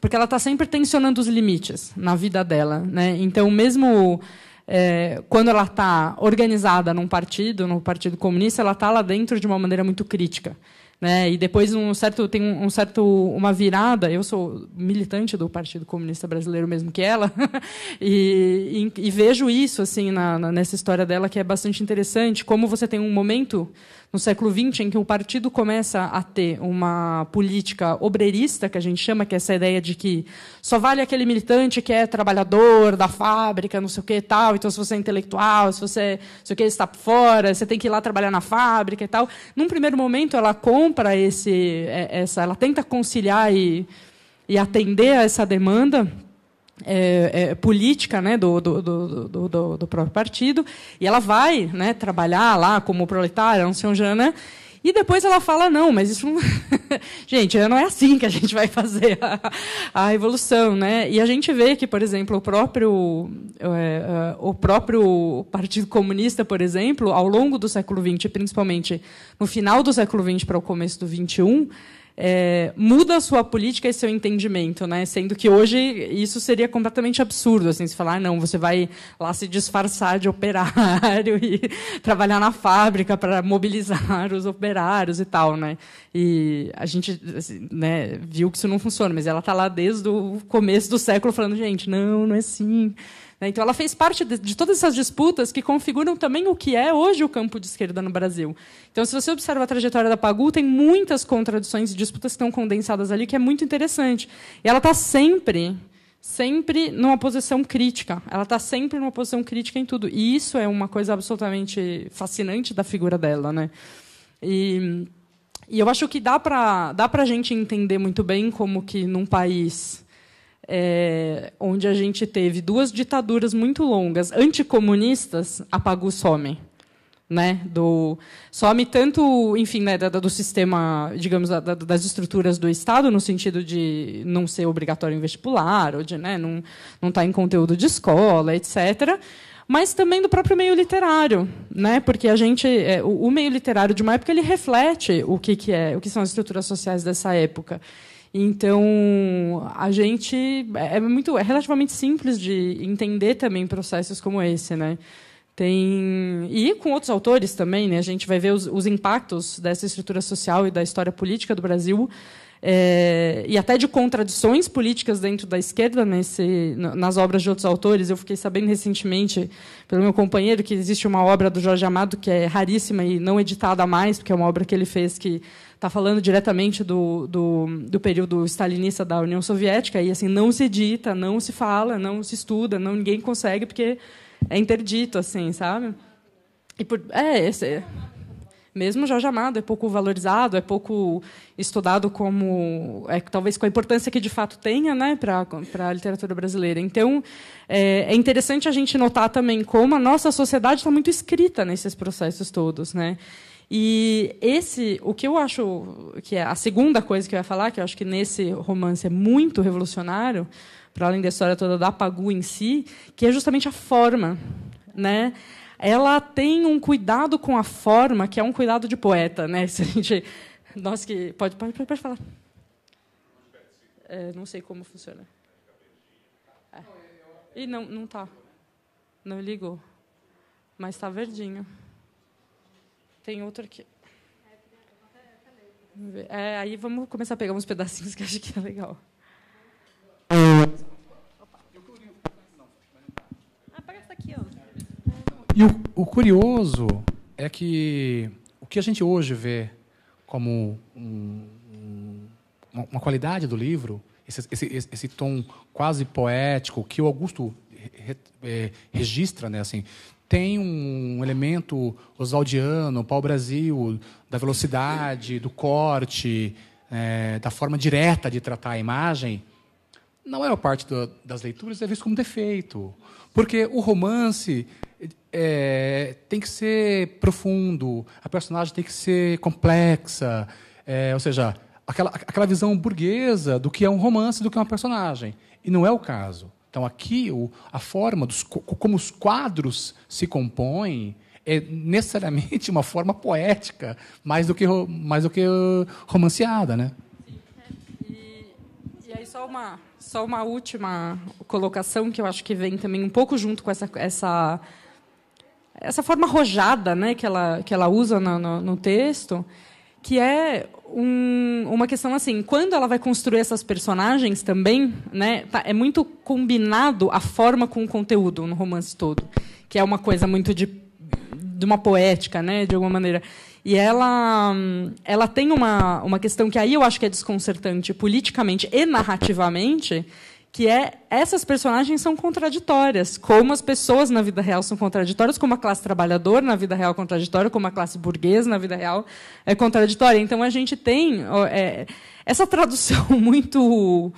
Porque ela está sempre tensionando os limites na vida dela. Né? Então, mesmo é, quando ela está organizada num partido, no Partido Comunista, ela está lá dentro de uma maneira muito crítica. Né? E depois um certo tem um, um, certo uma virada. Eu sou militante do Partido Comunista Brasileiro mesmo que ela e, e, e, vejo isso assim na, na, nessa história dela que é bastante interessante. Como você tem um momento no século XX, em que o partido começa a ter uma política obreirista, que a gente chama, que é essa ideia de que só vale aquele militante que é trabalhador da fábrica, não sei o que e tal, então se você é intelectual, se você se o que, está fora, você tem que ir lá trabalhar na fábrica e tal. Num primeiro momento, ela compra esse, é, essa, ela tenta conciliar e, e atender a essa demanda é, é, política né, do, do, do, do, do próprio partido, e ela vai né, trabalhar lá como proletária, não sei onde, né? E depois ela fala, não, mas isso não... gente, não é assim que a gente vai fazer a, a revolução, né? E a gente vê que, por exemplo, o próprio, é, é o próprio Partido Comunista, por exemplo, ao longo do século XX, principalmente no final do século XX para o começo do XXI, é, muda a sua política e seu entendimento, né? Sendo que hoje isso seria completamente absurdo, assim, se falar, ah, não, você vai lá se disfarçar de operário e trabalhar na fábrica para mobilizar os operários e tal, né? E a gente assim, né, viu que isso não funciona, mas ela está lá desde o começo do século falando, gente, não, não é assim. Né? Então, ela fez parte de, de todas essas disputas que configuram também o que é hoje o campo de esquerda no Brasil. Então, se você observa a trajetória da Pagu, tem muitas contradições e disputas que estão condensadas ali, que é muito interessante. E ela está sempre sempre numa posição crítica. Ela está sempre numa posição crítica em tudo. E isso é uma coisa absolutamente fascinante da figura dela. Né? E, e eu acho que dá para dá a gente entender muito bem como que, num país é, onde a gente teve duas ditaduras muito longas, anticomunistas, apagou some. Né, do some tanto, enfim, né, do, do sistema, digamos, da, das estruturas do Estado, no sentido de não ser obrigatório em vestibular, ou de né, não estar não tá em conteúdo de escola, etc., mas também do próprio meio literário, né? Porque a gente, é, o, o, meio literário de uma época ele reflete o que, que é, o que são as estruturas sociais dessa época. Então, a gente é, é muito é relativamente simples de entender também processos como esse, né? Tem e com outros autores também, né? A gente vai ver os, os impactos dessa estrutura social e da história política do Brasil. É, e até de contradições políticas dentro da esquerda nesse, nas obras de outros autores. Eu fiquei sabendo recentemente, pelo meu companheiro, que existe uma obra do Jorge Amado que é raríssima e não editada mais, porque é uma obra que ele fez que está falando diretamente do, do, do, período stalinista da União Soviética, e assim não se edita, não se fala, não se estuda, não ninguém consegue, porque é interdito, assim, sabe? E por, é, esse, mesmo já chamado é pouco valorizado, é pouco estudado como é, talvez com a importância que de fato tenha, né, para a literatura brasileira. Então é, é, interessante a gente notar também como a nossa sociedade está muito escrita nesses processos todos, né? E esse, o que eu acho que é a segunda coisa que eu ia falar, que eu acho que nesse romance é muito revolucionário, para além da história toda da Pagu em si, que é justamente a forma, né? Ela tem um cuidado com a forma, que é um cuidado de poeta, né? Se a gente, nós que pode pode, pode falar. É, não sei como funciona. É. E não não tá. Não ligou. Mas está verdinho. Tem outro aqui. É, aí vamos começar a pegar uns pedacinhos que acho que é legal. Ah, e o, o, curioso é que o que a gente hoje vê como um, um, uma, qualidade do livro, esse, esse, esse, tom quase poético que o Augusto re, re, eh, registra, né, assim, tem um elemento oswaldiano, pau-brasil, da velocidade, do corte, é, da forma direta de tratar a imagem, na maior parte do, das leituras é visto como defeito. Porque o romance é, tem que ser profundo, a personagem tem que ser complexa, é, ou seja, aquela, aquela visão burguesa do que é um romance, do que é uma personagem. E não é o caso. Então, aqui, o, a forma, dos, como os quadros se compõem, é necessariamente uma forma poética, mais do que, mais do que romanceada. Né? E, e aí, só uma, só uma última colocação que eu acho que vem também um pouco junto com essa, essa, essa forma arrojada né, que, ela, que ela usa no, no, no texto que é um, uma questão assim, quando ela vai construir essas personagens também, né, tá, é muito combinado a forma com o conteúdo no romance todo, que é uma coisa muito de, de uma poética, né, de alguma maneira. E ela, ela tem uma, uma questão que aí eu acho que é desconcertante politicamente e narrativamente, que é essas personagens são contraditórias, como as pessoas na vida real são contraditórias, como a classe trabalhadora na vida real é contraditória, como a classe burguesa na vida real é contraditória. Então a gente tem é, essa tradução muito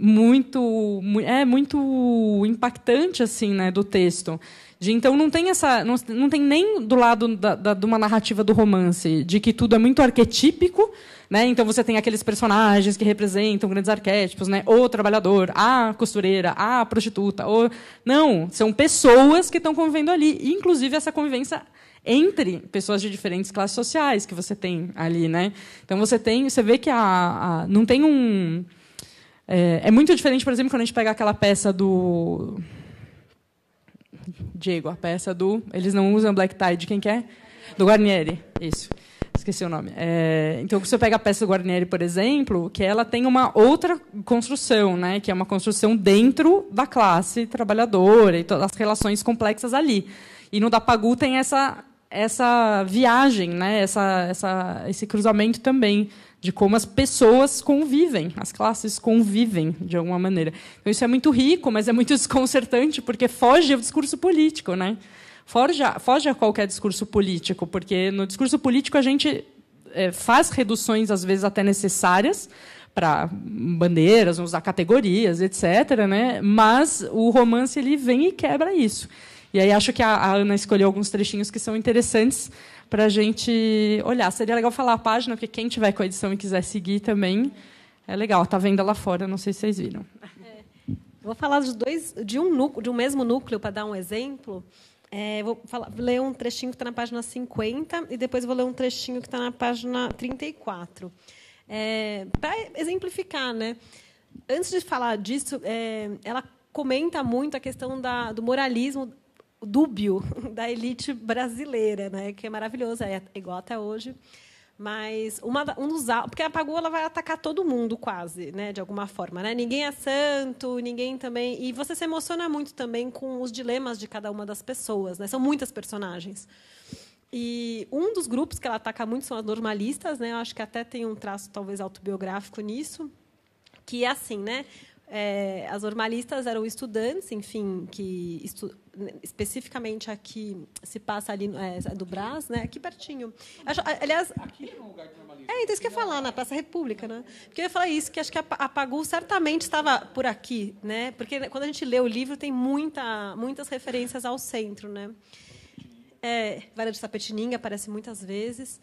muito é muito impactante assim né do texto de então não tem essa não, não tem nem do lado da, da, de uma narrativa do romance de que tudo é muito arquetípico né? Então você tem aqueles personagens que representam grandes arquétipos, né? O trabalhador, a costureira, a prostituta, ou não, são pessoas que estão convivendo ali, inclusive essa convivência entre pessoas de diferentes classes sociais que você tem ali, né? Então você tem, você vê que a, a não tem um é, é muito diferente, por exemplo, quando a gente pega aquela peça do Diego, a peça do eles não usam black tie de quem quer? É? Do Guarnieri, isso esqueci o nome. É, então, se você pega a peça do Guarnieri, por exemplo, que ela tem uma outra construção, né? Que é uma construção dentro da classe trabalhadora e todas as relações complexas ali. E no da Pagu tem essa essa viagem, né? Essa, essa, esse cruzamento também de como as pessoas convivem, as classes convivem de alguma maneira. Então, isso é muito rico, mas é muito desconcertante porque foge ao discurso político, né? foge a, foge a qualquer discurso político, porque no discurso político a gente é, faz reduções, às vezes até necessárias, para bandeiras, usar categorias, etc. Né? Mas o romance ele vem e quebra isso. E aí acho que a, a Ana escolheu alguns trechinhos que são interessantes para a gente olhar. Seria legal falar a página, porque quem tiver com a edição e quiser seguir também, é legal. Está vendo lá fora, não sei se vocês viram. É. Vou falar de dois, de um, núcleo, de um mesmo núcleo para dar um exemplo. É, vou falar, ler um trechinho que está na página 50 e depois vou ler um trechinho que está na página 34. É, Para exemplificar, né? antes de falar disso, é, ela comenta muito a questão da, do moralismo dúbio da elite brasileira, né? que é maravilhoso, é igual até hoje. Mas uma, um dos porque a Pagu ela vai atacar todo mundo quase, né, de alguma forma, né? Ninguém é santo, ninguém também, e você se emociona muito também com os dilemas de cada uma das pessoas, né? São muitas personagens. E um dos grupos que ela ataca muito são as normalistas, né? Eu acho que até tem um traço talvez autobiográfico nisso, que é assim, né? É, as normalistas eram estudantes, enfim, que estu especificamente aqui se passa ali é, é do Brás, né? Aqui pertinho. Acho, aliás, aqui é um lugar de normalista. É, então isso que eu ia falar na Praça República, né? Porque eu ia falar isso que acho que a, Pagu certamente estava por aqui, né? Porque quando a gente lê o livro tem muita, muitas referências ao centro, né? É, Vara de Sapetininga aparece muitas vezes.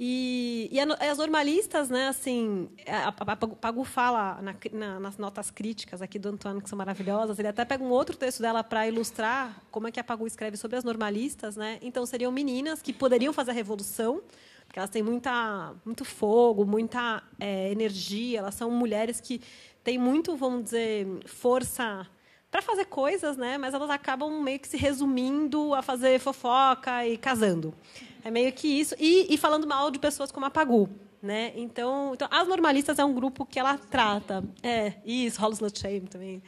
E, e é é as normalistas, né, assim, é, a, a, a Pagu fala na, na, nas notas críticas aqui do Antônio, que são maravilhosas, ele até pega um outro texto dela para ilustrar como é que a Pagu escreve sobre as normalistas, né? Então, seriam meninas que poderiam fazer a revolução, porque elas têm muita, muito fogo, muita é, energia, elas são mulheres que têm muito, vamos dizer, força para fazer coisas, né? Mas elas acabam meio que se resumindo a fazer fofoca e casando. É meio que isso. E, e falando mal de pessoas como a Pagu. Né? Então, então, as normalistas é um grupo que ela trata. É, isso, Hollis slut shame também.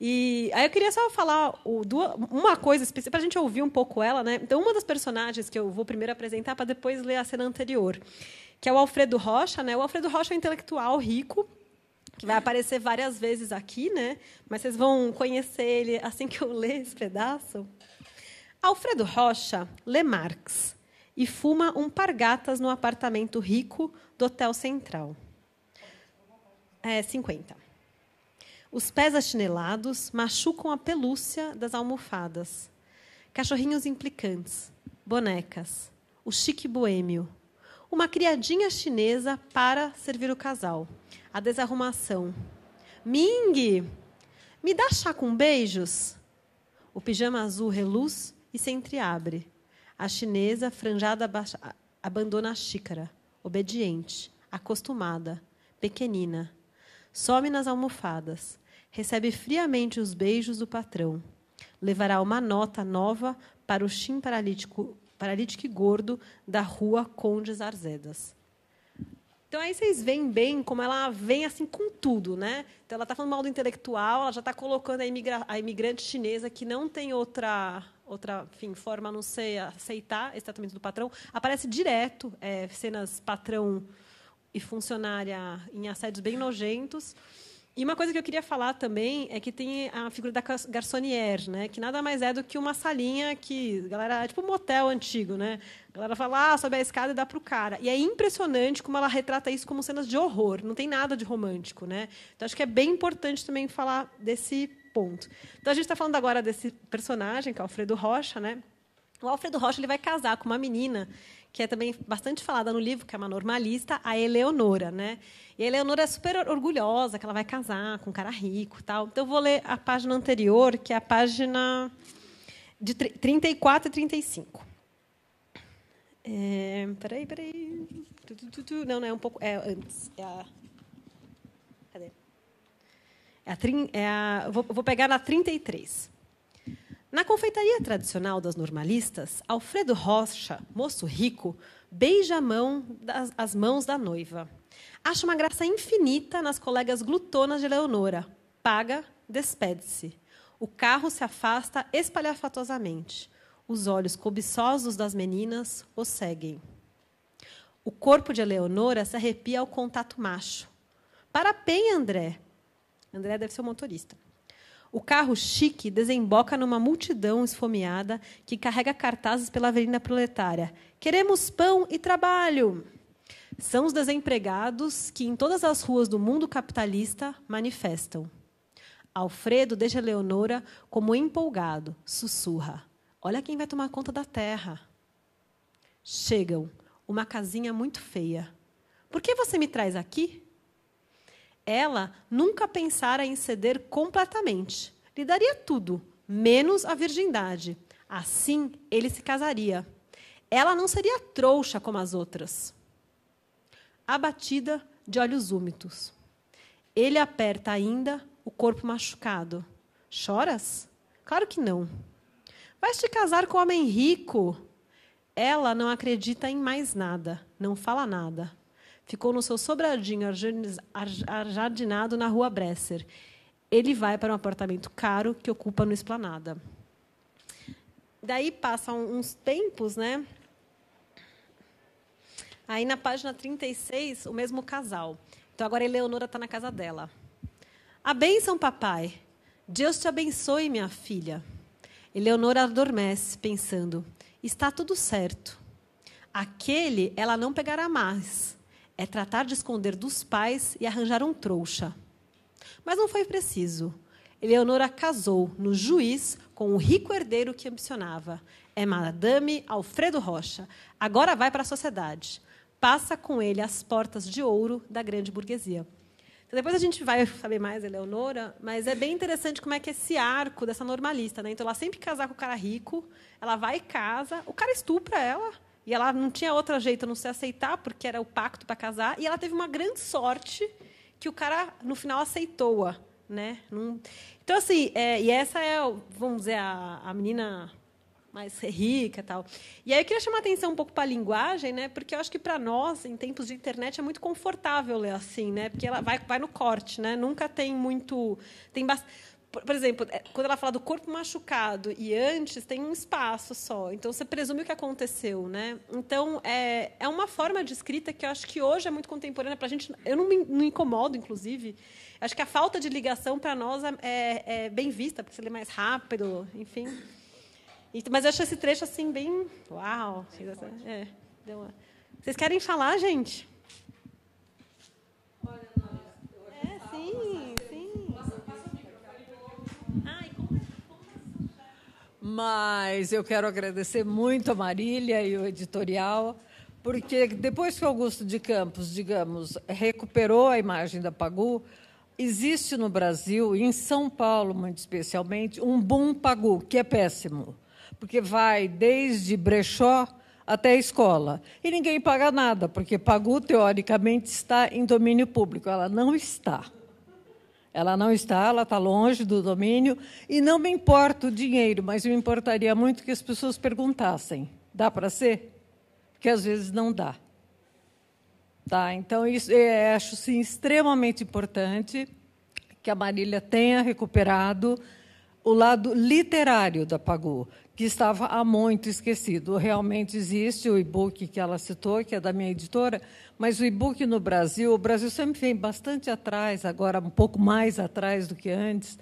E aí eu queria só falar o, duas, uma coisa específica, para a gente ouvir um pouco ela, né? Então, uma das personagens que eu vou primeiro apresentar para depois ler a cena anterior, que é o Alfredo Rocha, né? O Alfredo Rocha é um intelectual rico que vai aparecer várias vezes aqui, né? Mas vocês vão conhecer ele assim que eu ler esse pedaço. Alfredo Rocha lê Marx e fuma um pargatas no apartamento rico do Hotel Central. É, 50. Os pés achinelados machucam a pelúcia das almofadas. Cachorrinhos implicantes, bonecas, o chique boêmio. Uma criadinha chinesa para servir o casal a desarrumação. Ming, me dá chá com beijos? O pijama azul reluz e se entreabre. A chinesa, franjada, abandona a xícara, obediente, acostumada, pequenina. Some nas almofadas. Recebe friamente os beijos do patrão. Levará uma nota nova para o chim paralítico, paralítico e gordo da rua Condes Arzedas. Então aí vocês veem bem como ela vem assim com tudo, né? Então ela está falando mal do intelectual, ela já está colocando a, imigra a, imigrante chinesa que não tem outra outra enfim, forma a não ser aceitar esse tratamento do patrão. Aparece direto é, cenas patrão e funcionária em assédios bem nojentos. E uma coisa que eu queria falar também é que tem a figura da garçonier, né? Que nada mais é do que uma salinha que, galera, é tipo um motel antigo, né? A galera fala, ah, sobe a escada e dá pro cara. E é impressionante como ela retrata isso como cenas de horror, não tem nada de romântico, né? Então acho que é bem importante também falar desse ponto. Então a gente está falando agora desse personagem, que é o Alfredo Rocha, né? O Alfredo Rocha ele vai casar com uma menina que é também bastante falada no livro, que é uma normalista, a Eleonora, né? E a Eleonora é super orgulhosa, que ela vai casar com um cara rico, tal. Então eu vou ler a página anterior, que é a página de 34 e 35. É, peraí, peraí. Não, não, é um pouco. É antes. É a. Cadê? É a, é a vou, vou pegar na 33. Na confeitaria tradicional das normalistas, Alfredo Rocha, moço rico, beija mão das, as mãos da noiva. Acha uma graça infinita nas colegas glutonas de Leonora. Paga, despede-se. O carro se afasta espalhafatosamente. Os olhos cobiçosos das meninas o seguem. O corpo de Leonora se arrepia ao contato macho. Para bem, André. André deve ser o motorista. O carro chique desemboca numa multidão esfomeada que carrega cartazes pela Avenida Proletária. Queremos pão e trabalho! São os desempregados que, em todas as ruas do mundo capitalista, manifestam. Alfredo deixa Leonora como empolgado, sussurra: Olha quem vai tomar conta da terra. Chegam, uma casinha muito feia. Por que você me traz aqui? ela nunca pensara em ceder completamente. Lhe daria tudo, menos a virgindade. Assim, ele se casaria. Ela não seria trouxa como as outras. Abatida, de olhos úmidos. Ele aperta ainda o corpo machucado. Choras? Claro que não. Vais te casar com um homem rico. Ela não acredita em mais nada, não fala nada ficou no seu sobradinho arjardinado na rua Bresser. Ele vai para um apartamento caro que ocupa no Esplanada. Daí passam uns tempos, né? Aí na página 36, o mesmo casal. Então agora Eleonora está na casa dela. A bênção, papai. Deus te abençoe, minha filha. Eleonora adormece, pensando: está tudo certo. Aquele ela não pegará mais é tratar de esconder dos pais e arranjar um trouxa. Mas não foi preciso. Eleonora casou no juiz com o rico herdeiro que ambicionava. É Madame Alfredo Rocha. Agora vai para a sociedade. Passa com ele as portas de ouro da grande burguesia. Então, depois a gente vai saber mais Eleonora, mas é bem interessante como é que é esse arco dessa normalista. Né? Então, ela sempre casar com o cara rico, ela vai e casa, o cara estupra ela, e ela não tinha outro jeito a não se aceitar, porque era o pacto para casar. E ela teve uma grande sorte que o cara, no final, aceitou-a. Né? Então, assim, é, e essa é, vamos dizer, a, a menina mais rica tal. E aí eu queria chamar a atenção um pouco para a linguagem, né? Porque eu acho que para nós, em tempos de internet, é muito confortável ler assim, né? Porque ela vai, vai no corte, né? Nunca tem muito. Tem bastante por exemplo, é, quando ela fala do corpo machucado e antes tem um espaço só, então você presume o que aconteceu, né? Então é, é uma forma de escrita que eu acho que hoje é muito contemporânea para a gente. Eu não me não incomodo, inclusive. Acho que a falta de ligação para nós é, é, é, bem vista, porque você lê mais rápido, enfim. E, mas eu acho esse trecho assim bem, uau. É, uma... Vocês querem falar, gente? Olha, nós, eu é, sim. Mas eu quero agradecer muito a Marília e o editorial, porque depois que o Augusto de Campos, digamos, recuperou a imagem da Pagu, existe no Brasil, em São Paulo muito especialmente, um boom Pagu, que é péssimo, porque vai desde brechó até a escola. E ninguém paga nada, porque Pagu, teoricamente, está em domínio público. Ela não está. Ela não está, ela está longe do domínio. E não me importa o dinheiro, mas me importaria muito que as pessoas perguntassem: dá para ser? Porque às vezes não dá. Tá, então, isso, é, acho sim, extremamente importante que a Marília tenha recuperado o lado literário da Pagu, que estava há muito esquecido. Realmente existe o e-book que ela citou, que é da minha editora, mas o e-book no Brasil, o Brasil sempre vem bastante atrás, agora um pouco mais atrás do que antes,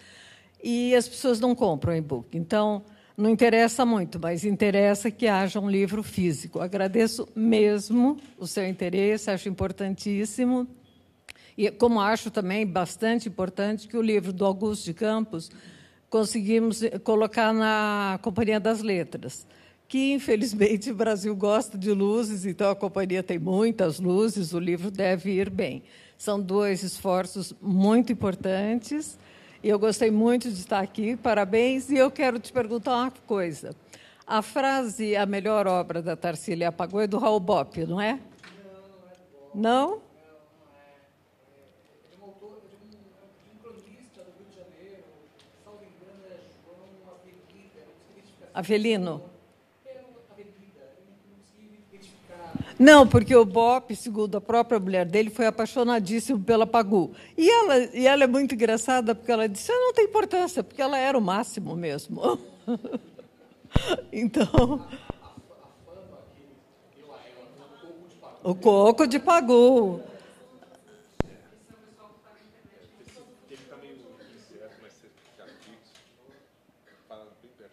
e as pessoas não compram e-book. Então, não interessa muito, mas interessa que haja um livro físico. Agradeço mesmo o seu interesse, acho importantíssimo. E como acho também bastante importante que o livro do Augusto de Campos conseguimos eh, colocar na Companhia das Letras, que infelizmente o Brasil gosta de luzes, então a companhia tem muitas luzes, o livro deve ir bem. São dois esforços muito importantes. E eu gostei muito de estar aqui, parabéns. E eu quero te perguntar uma coisa. A frase A melhor obra da Tarsília Apagou é do Raul Bop, não é? Não? É Avelino. Não, porque o Bop, segundo a própria mulher dele, foi apaixonadíssimo pela Pagu. E ela, e ela é muito engraçada, porque ela disse, não tem importância, porque ela era o máximo mesmo. então... O coco de Pagu.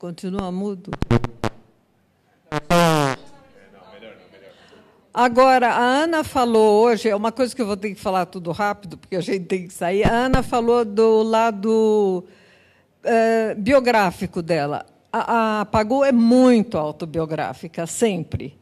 Continua mudo? Agora, a Ana falou hoje, é uma coisa que eu vou ter que falar tudo rápido, porque a gente tem que sair. A Ana falou do lado eh, biográfico dela. A, a Pagu é muito autobiográfica, sempre.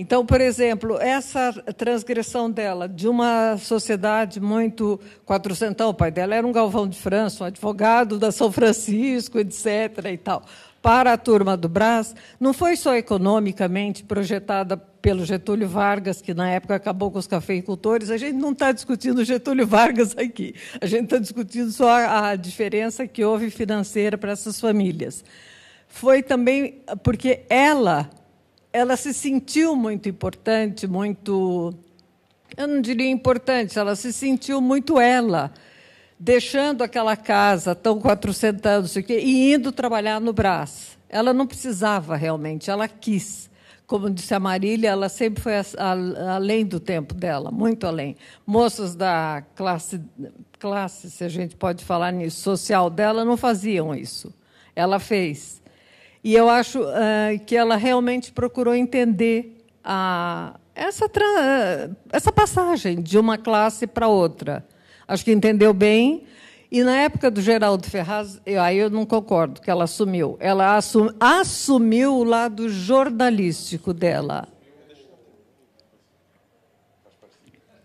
Então, por exemplo, essa transgressão dela de uma sociedade muito quatrocentão, o pai dela era um galvão de França, um advogado da São Francisco, etc. E tal para a turma do Brás não foi só economicamente projetada pelo Getúlio Vargas, que na época acabou com os cafeicultores. A gente não está discutindo Getúlio Vargas aqui, a gente está discutindo só a diferença que houve financeira para essas famílias. Foi também porque ela, ela se sentiu muito importante, muito eu não diria importante, ela se sentiu muito ela deixando aquela casa tão quatrocentando anos e indo trabalhar no Brás. Ela não precisava realmente, ela quis. Como disse a Marília, ela sempre foi a, a, além do tempo dela, muito além. Moças da classe, classe, se a gente pode falar nisso, social dela, não faziam isso. Ela fez. E eu acho uh, que ela realmente procurou entender a, essa, essa passagem de uma classe para outra acho que entendeu bem. E na época do Geraldo Ferraz, eu, aí eu não concordo que ela assumiu. Ela assum, assumiu o lado jornalístico dela.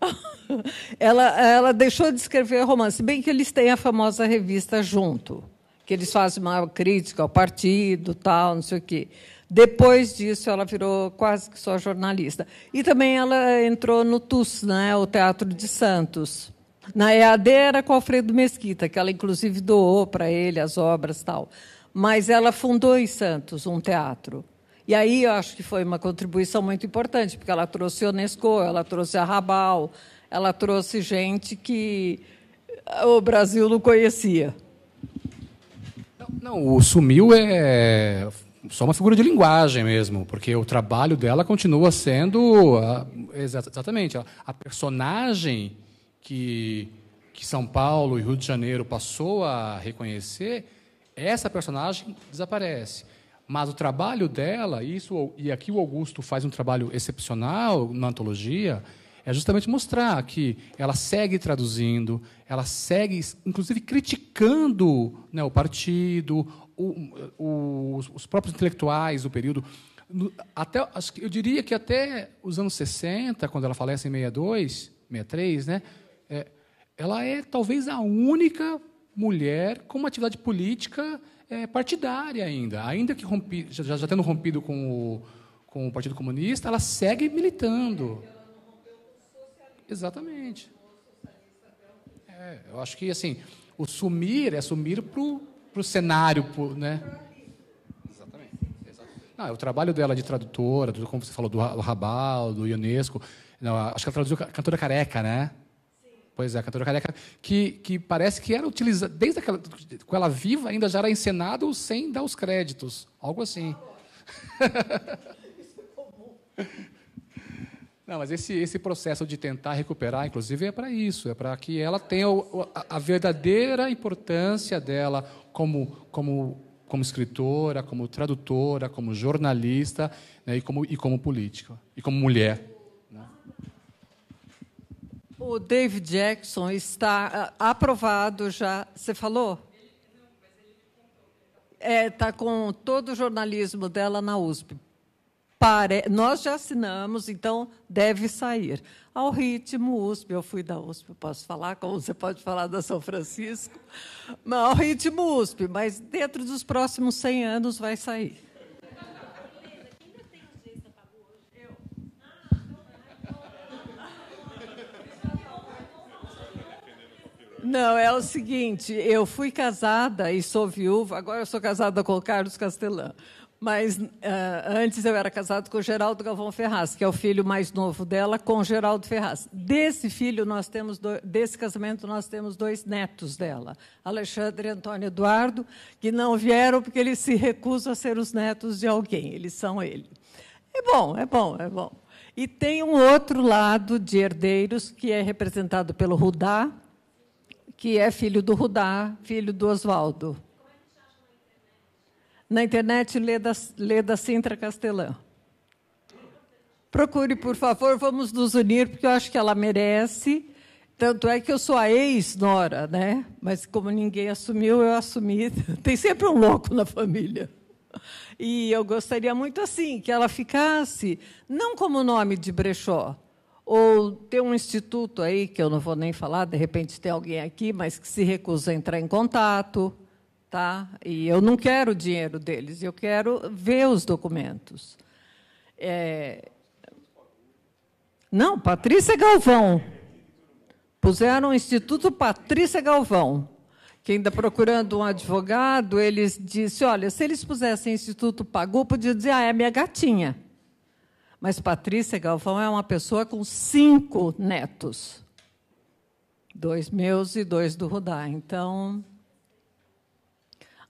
ela, ela deixou de escrever romance, bem que eles têm a famosa revista junto, que eles fazem uma crítica ao partido, tal, não sei o quê. Depois disso, ela virou quase que só jornalista. E também ela entrou no TUS, né, o Teatro de Santos. Na EAD era com Alfredo Mesquita, que ela inclusive doou para ele as obras tal. Mas ela fundou em Santos um teatro. E aí eu acho que foi uma contribuição muito importante, porque ela trouxe Unesco, ela trouxe a Rabal, ela trouxe gente que eh, o Brasil não conhecia. Não, não o Sumiu é só uma figura de linguagem mesmo, porque o trabalho dela continua sendo ah, a, exatamente a, a personagem que, que São Paulo e Rio de Janeiro passou a reconhecer, essa personagem desaparece. Mas o trabalho dela, isso e aqui o Augusto faz um trabalho excepcional na antologia, é justamente mostrar que ela segue traduzindo, ela segue, inclusive, criticando né, o partido, o, o, os próprios intelectuais do período. Até, eu diria que até os anos 60, quando ela falece em 62, 63, né, ela é talvez a única mulher com uma atividade política é, partidária ainda. Ainda que rompi, já, já, tendo rompido com o, com o Partido Comunista, ela segue militando. Exatamente. É, eu acho que assim, o sumir é sumir para o cenário, pro, né? Exatamente. Não, é o trabalho dela de tradutora, como você falou, do, do Rabal, do Ionesco. Não, acho que ela traduziu Cantora Careca, né? Pois é, a cantora careca, que, que parece que era utilizada, desde aquela, com ela viva, ainda já era encenado sem dar os créditos, algo assim. Não, mas esse, esse processo de tentar recuperar, inclusive, é para isso, é para que ela tenha o, a, a, verdadeira importância dela como, como, como escritora, como tradutora, como jornalista né, e, como, e como política, e como mulher. O David Jackson está ah, aprovado já. Você falou? É, está com todo o jornalismo dela na USP. Pare... Nós já assinamos, então deve sair. Ao ritmo USP, eu fui da USP, posso falar, como você pode falar da São Francisco, ao ritmo USP, mas dentro dos próximos 100 anos vai sair. Não, é o seguinte, eu fui casada e sou viúva, agora eu sou casada com o Carlos Castelã. Mas uh, antes eu era casada com o Geraldo Galvão Ferraz, que é o filho mais novo dela, com o Geraldo Ferraz. Desse filho nós temos desse casamento nós temos dois netos dela, Alexandre e Antônio Eduardo, que não vieram porque eles se recusam a ser os netos de alguém. Eles são ele. É bom, é bom, é bom. E tem um outro lado de herdeiros que é representado pelo Rudá, que é filho do Rudá, filho do Oswaldo. Na internet, Leda, Leda Sintra Castelã. Procure, por favor, vamos nos unir, porque eu acho que ela merece. Tanto é que eu sou a ex-nora, né? Mas como ninguém assumiu, eu assumi. Tem sempre um louco na família. E eu gostaria muito assim que ela ficasse não como nome de brechó, ou tem um instituto aí, que eu não vou nem falar, de repente tem alguém aqui, mas que se recusa a entrar em contato, tá? e eu não quero o dinheiro deles, eu quero ver os documentos. É... Não, Patrícia Galvão. Puseram o Instituto Patrícia Galvão, que ainda procurando um advogado, eles disse, olha, se eles pusessem Instituto Pagu, podia dizer, ah, é minha gatinha. Mas Patrícia Galvão é uma pessoa com cinco netos. Dois meus e dois do Rudá. Então.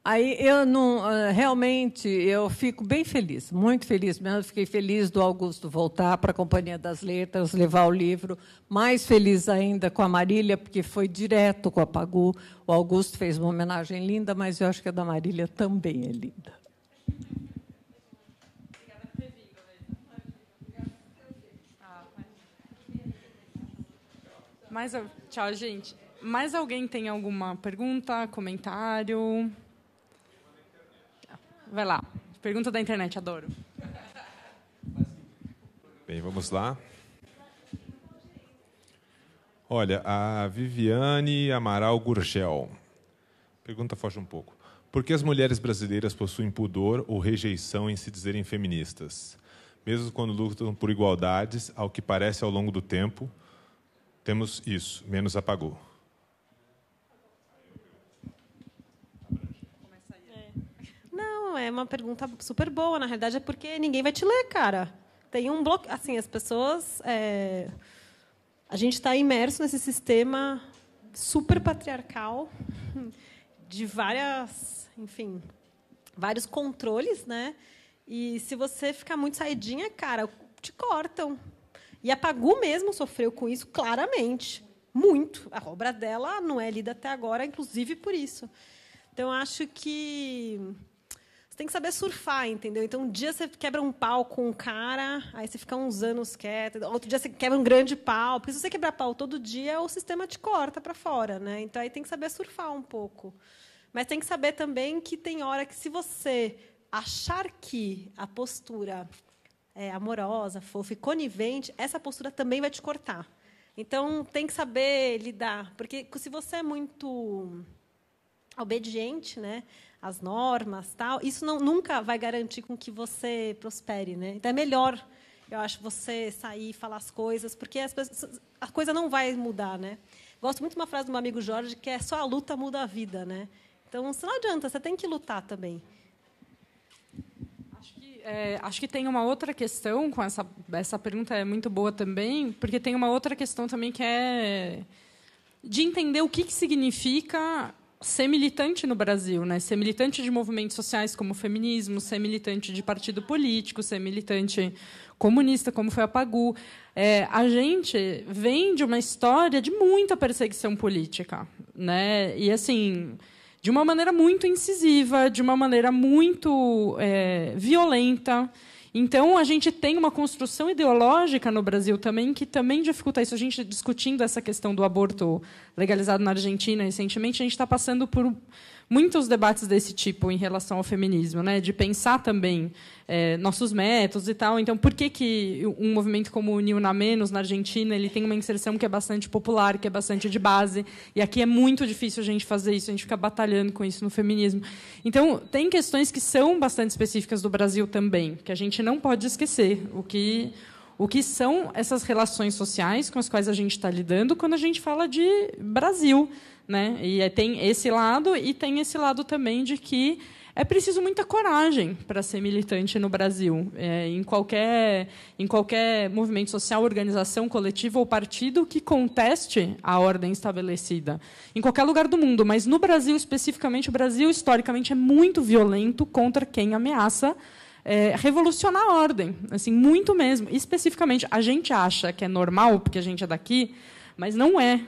Aí eu não. Ah, realmente, eu fico bem feliz, muito feliz mesmo. fiquei feliz do Augusto voltar para a Companhia das Letras, levar o livro. Mais feliz ainda com a Marília, porque foi direto com a Pagu. O Augusto fez uma homenagem linda, mas eu acho que a da Marília também é linda. Mais, tchau, gente. Mais alguém tem alguma pergunta, comentário? Vai lá. Pergunta da internet, adoro. Bem, vamos lá. Olha, a Viviane Amaral Gurgel. Pergunta foge um pouco. Por que as mulheres brasileiras possuem pudor ou rejeição em se dizerem feministas? Mesmo quando lutam por igualdades, ao que parece ao longo do tempo, temos isso, menos apagou. Não, é uma pergunta super boa. Na realidade, é porque ninguém vai te ler, cara. Tem um bloco. Assim, as pessoas. É... A gente está imerso nesse sistema super patriarcal de várias. Enfim, vários controles, né? E se você ficar muito saidinha, cara, te cortam. E a Pagu mesmo sofreu com isso claramente, muito. A obra dela não é lida até agora, inclusive por isso. Então, acho que você tem que saber surfar, entendeu? Então, um dia você quebra um pau com um cara, aí você fica uns anos quieto. Outro dia você quebra um grande pau. Porque se você quebrar pau todo dia, o sistema te corta para fora, né? Então, aí tem que saber surfar um pouco. Mas tem que saber também que tem hora que, se você achar que a postura é, amorosa, fofa e conivente, essa postura também vai te cortar. Então, tem que saber lidar. Porque se você é muito obediente né, às normas, tal, isso não, nunca vai garantir com que você prospere. Né? Então, é melhor, eu acho, você sair e falar as coisas, porque as pessoas, a coisa não vai mudar. Né? Gosto muito de uma frase do meu amigo Jorge, que é só a luta muda a vida. Né? Então, não adianta, você tem que lutar também. É, acho que tem uma outra questão com essa essa pergunta é muito boa também, porque tem uma outra questão também que é de entender o que, que significa ser militante no Brasil, né? Ser militante de movimentos sociais como o feminismo, ser militante de partido político, ser militante comunista como foi a Pagu. É, a gente vem de uma história de muita perseguição política, né? E assim, de uma maneira muito incisiva, de uma maneira muito é, violenta. Então, a gente tem uma construção ideológica no Brasil também que também dificulta isso. A gente discutindo essa questão do aborto legalizado na Argentina recentemente, a gente está passando por muitos debates desse tipo em relação ao feminismo, né? De pensar também é, nossos métodos e tal. Então, por que, que um movimento como o Nil Una Menos na Argentina ele tem uma inserção que é bastante popular, que é bastante de base? E aqui é muito difícil a gente fazer isso, a gente fica batalhando com isso no feminismo. Então, tem questões que são bastante específicas do Brasil também, que a gente não pode esquecer. O que o que são essas relações sociais com as quais a gente está lidando quando a gente fala de Brasil. Né? E é, tem esse lado e tem esse lado também de que é preciso muita coragem para ser militante no Brasil, é, em, qualquer, em qualquer movimento social, organização coletiva ou partido que conteste a ordem estabelecida, em qualquer lugar do mundo. Mas no Brasil, especificamente, o Brasil, historicamente, é muito violento contra quem ameaça é, revolucionar a ordem, assim, muito mesmo. Especificamente, a gente acha que é normal, porque a gente é daqui, mas não é.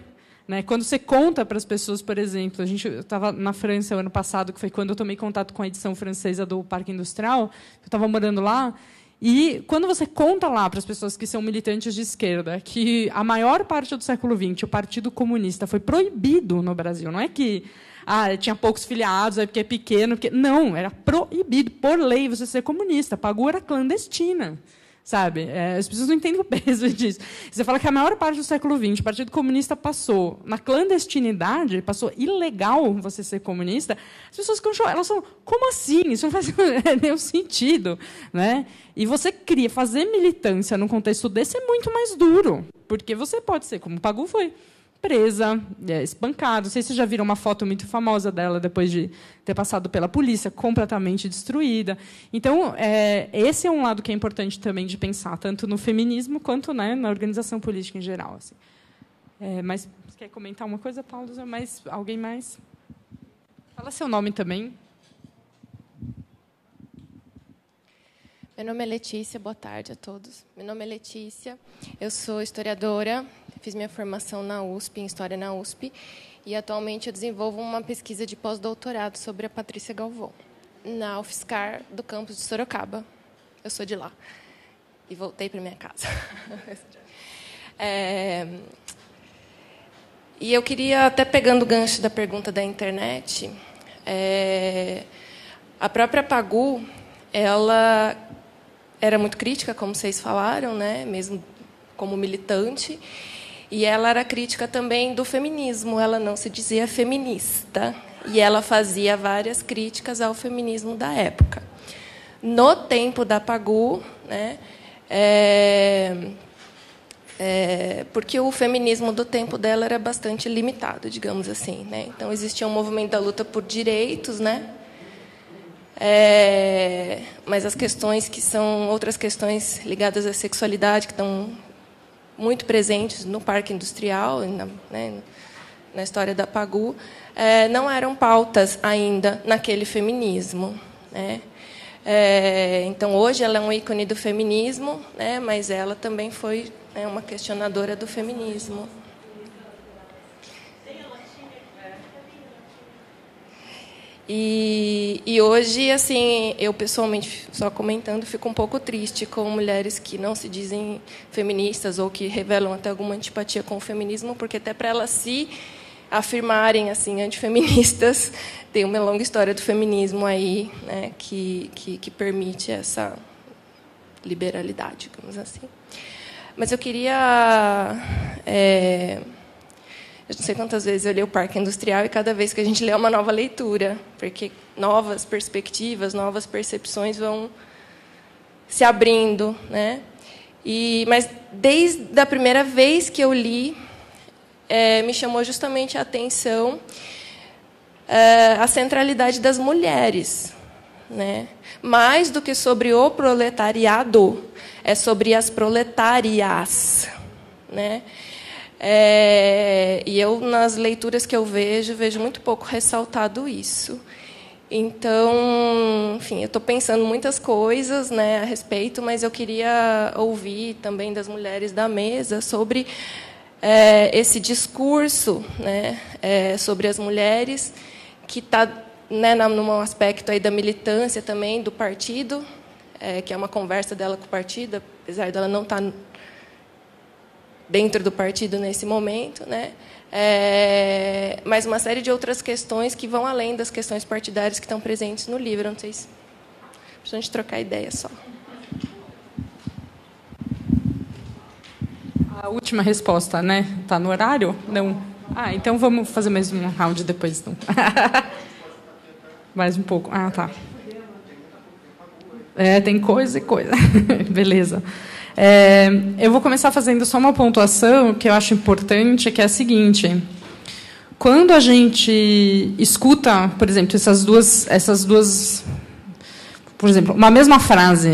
Né? Quando você conta para as pessoas, por exemplo, a gente estava na França o ano passado, que foi quando eu tomei contato com a edição francesa do Parque Industrial, eu estava morando lá, e quando você conta lá para as pessoas que são militantes de esquerda que a maior parte do século XX o Partido Comunista foi proibido no Brasil, não é que ah, tinha poucos filiados, porque é pequeno. Porque... Não, era proibido, por lei, você ser comunista. Pagu era clandestina sabe? É, as pessoas não entendem o peso disso. Você fala que a maior parte do século XX, o Partido Comunista passou na clandestinidade, passou ilegal você ser comunista, as pessoas ficam chorando. Elas falam, como assim? Isso não faz nenhum sentido. Né? E você cria, fazer militância num contexto desse é muito mais duro, porque você pode ser, como o Pagu foi, presa, é, espancada. Não sei se vocês já viram uma foto muito famosa dela depois de ter passado pela polícia, completamente destruída. Então, é, esse é um lado que é importante também de pensar, tanto no feminismo quanto né, na organização política em geral. Assim. É, mas quer comentar uma coisa, Paulo? Mais, alguém mais? Fala seu nome também. Meu nome é Letícia, boa tarde a todos. Meu nome é Letícia, eu sou historiadora, fiz minha formação na USP, em História na USP, e atualmente eu desenvolvo uma pesquisa de pós-doutorado sobre a Patrícia Galvão, na UFSCar do campus de Sorocaba. Eu sou de lá e voltei para minha casa. é... E eu queria, até pegando o gancho da pergunta da internet, é... a própria Pagu, ela era muito crítica, como vocês falaram, né? mesmo como militante. E ela era crítica também do feminismo, ela não se dizia feminista. E ela fazia várias críticas ao feminismo da época. No tempo da Pagu, né, é, é, porque o feminismo do tempo dela era bastante limitado, digamos assim. Né? Então, existia um movimento da luta por direitos, né? É, mas as questões que são outras questões ligadas à sexualidade que estão muito presentes no parque industrial, na, né, na história da Pagu, é, não eram pautas ainda naquele feminismo. Né? É, então, hoje ela é um ícone do feminismo, né, mas ela também foi né, uma questionadora do feminismo. E, e hoje, assim, eu pessoalmente, só comentando, fico um pouco triste com mulheres que não se dizem feministas ou que revelam até alguma antipatia com o feminismo, porque até para elas se afirmarem assim antifeministas, tem uma longa história do feminismo aí, né, que, que, que permite essa liberalidade, digamos assim. Mas eu queria é, eu não sei quantas vezes eu li o Parque Industrial e cada vez que a gente lê é uma nova leitura, porque novas perspectivas, novas percepções vão se abrindo, né? E mas desde a primeira vez que eu li, é, me chamou justamente a atenção é, a centralidade das mulheres, né? Mais do que sobre o proletariado, é sobre as proletárias, né? É, e eu, nas leituras que eu vejo, vejo muito pouco ressaltado isso. Então, enfim, eu estou pensando muitas coisas né, a respeito, mas eu queria ouvir também das mulheres da mesa sobre é, esse discurso né, é, sobre as mulheres, que está né, num aspecto aí da militância também do partido, é, que é uma conversa dela com o partido, apesar dela não estar tá dentro do partido nesse momento, né? É, mas uma série de outras questões que vão além das questões partidárias que estão presentes no livro. Não sei se é a gente trocar ideia só. A última resposta, né? Está no horário? Não. Ah, então vamos fazer mais um round depois, então. mais um pouco. Ah, tá. É, tem coisa e coisa. Beleza. É, eu vou começar fazendo só uma pontuação que eu acho importante, que é a seguinte. Quando a gente escuta, por exemplo, essas duas, essas duas por exemplo, uma mesma frase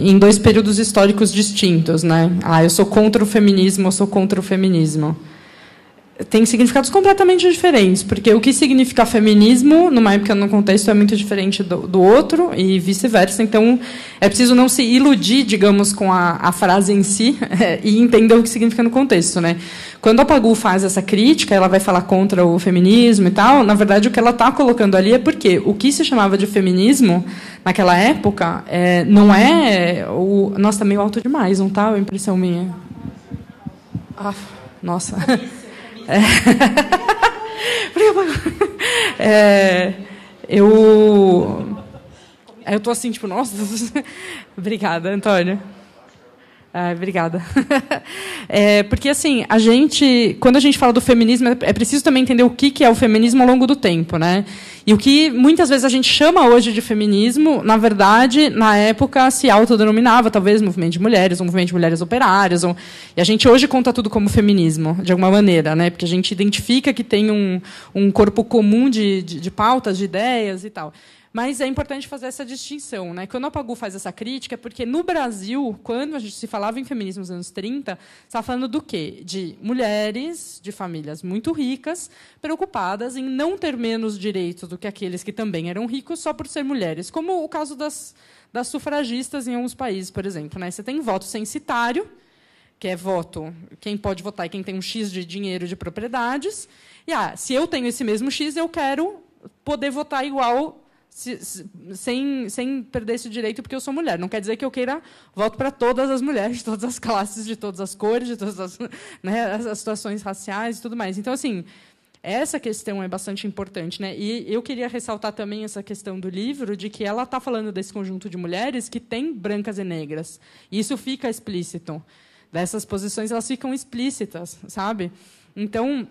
em dois períodos históricos distintos, né? Ah, eu sou contra o feminismo, eu sou contra o feminismo tem significados completamente diferentes, porque o que significa feminismo, numa época, num contexto, é muito diferente do, do outro e vice-versa. Então, é preciso não se iludir, digamos, com a, a frase em si é, e entender o que significa no contexto. Né? Quando a Pagu faz essa crítica, ela vai falar contra o feminismo e tal, na verdade, o que ela está colocando ali é porque o que se chamava de feminismo naquela época é, não é... O... Nossa, está meio alto demais, não tá? A impressão minha. Ah, nossa... É. é, eu. Eu tô assim, tipo, nossa. Obrigada, Antônio. Ah, obrigada. é, porque, assim, a gente, quando a gente fala do feminismo, é, é preciso também entender o que é o feminismo ao longo do tempo. Né? E o que muitas vezes a gente chama hoje de feminismo, na verdade, na época se autodenominava, talvez, movimento de mulheres, ou movimento de mulheres operárias. Ou... E a gente hoje conta tudo como feminismo, de alguma maneira, né? porque a gente identifica que tem um, um corpo comum de, de, de pautas, de ideias e tal. Mas é importante fazer essa distinção. Né? Quando a Pagu faz essa crítica, é porque no Brasil, quando a gente se falava em feminismo nos anos 30, estava tá falando do quê? De mulheres de famílias muito ricas, preocupadas em não ter menos direitos do que aqueles que também eram ricos só por ser mulheres, como o caso das, das sufragistas em alguns países, por exemplo. Né? Você tem voto censitário, que é voto, quem pode votar é quem tem um X de dinheiro de propriedades. E ah, se eu tenho esse mesmo X, eu quero poder votar igual se, se, sem, sem perder esse direito porque eu sou mulher. Não quer dizer que eu queira voto para todas as mulheres, de todas as classes, de todas as cores, de todas as, né, as, as situações raciais e tudo mais. Então, assim, essa questão é bastante importante. Né? E eu queria ressaltar também essa questão do livro, de que ela está falando desse conjunto de mulheres que tem brancas e negras. E isso fica explícito. Dessas posições, elas ficam explícitas, sabe? Então,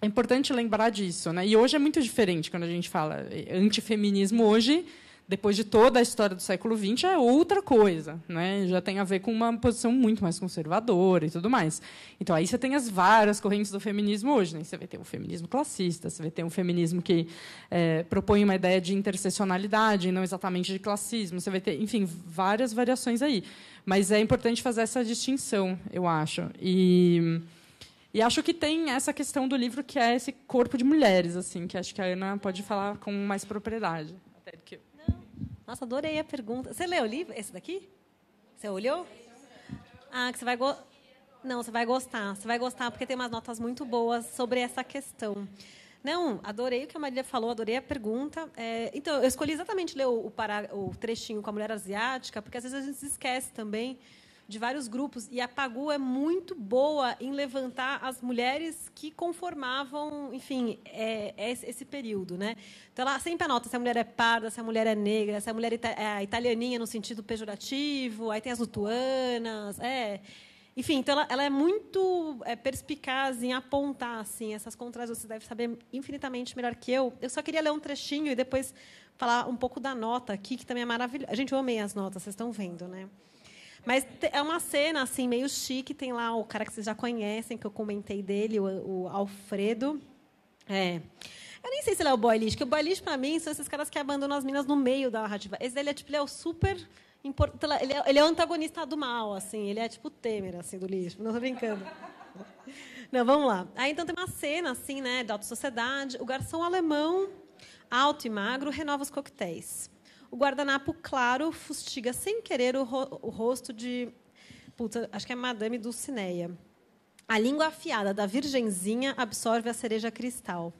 é importante lembrar disso, né? E hoje é muito diferente quando a gente fala eh, antifeminismo hoje, depois de toda a história do século XX, é outra coisa, né? Já tem a ver com uma posição muito mais conservadora e tudo mais. Então aí você tem as várias correntes do feminismo hoje, né? Você vai ter um feminismo classista, você vai ter um feminismo que é, propõe uma ideia de interseccionalidade, não exatamente de classismo. Você vai ter, enfim, várias variações aí. Mas é importante fazer essa distinção, eu acho. E e acho que tem essa questão do livro que é esse corpo de mulheres, assim, que acho que a Ana pode falar com mais propriedade. Até que eu. Nossa, adorei a pergunta. Você leu o livro? Esse daqui? Você olhou? Ah, que você vai gostar. Não, você vai gostar. Você vai gostar porque tem umas notas muito boas sobre essa questão. Não, adorei o que a Maria falou, adorei a pergunta. É, então, eu escolhi exatamente ler o, o, para, o trechinho com a mulher asiática, porque às vezes a gente se esquece também de vários grupos. E a Pagu é muito boa em levantar as mulheres que conformavam, enfim, é, é esse período. Né? Então, ela sempre anota se a mulher é parda, se a mulher é negra, se a mulher é, é italianinha no sentido pejorativo, aí tem as lutuanas. É. Enfim, então ela, ela é muito é, perspicaz em apontar assim, essas contras Você deve saber infinitamente melhor que eu. Eu só queria ler um trechinho e depois falar um pouco da nota aqui, que também é maravilhosa. Gente, eu amei as notas, vocês estão vendo, né? Mas é uma cena assim meio chique, tem lá o cara que vocês já conhecem, que eu comentei dele, o, o Alfredo. É. Eu nem sei se ele é o boy lixo, porque o boy lixo, pra mim, são esses caras que abandonam as minas no meio da narrativa. Esse ele é, tipo, ele é o super... Import... Ele, é, ele é o antagonista do mal, assim. Ele é, tipo, o Temer, assim, do lixo. Não tô brincando. Não, vamos lá. Aí, então, tem uma cena, assim, né, da alta sociedade. O garçom alemão, alto e magro, renova os coquetéis. O guardanapo claro fustiga sem querer o, ro o rosto de. Puta, acho que é Madame Dulcinea. A língua afiada da virgenzinha absorve a cereja cristal.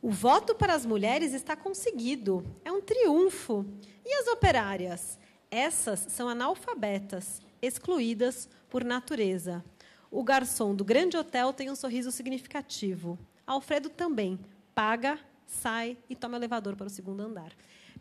O voto para as mulheres está conseguido. É um triunfo. E as operárias? Essas são analfabetas, excluídas por natureza. O garçom do grande hotel tem um sorriso significativo. Alfredo também. Paga, sai e toma o elevador para o segundo andar.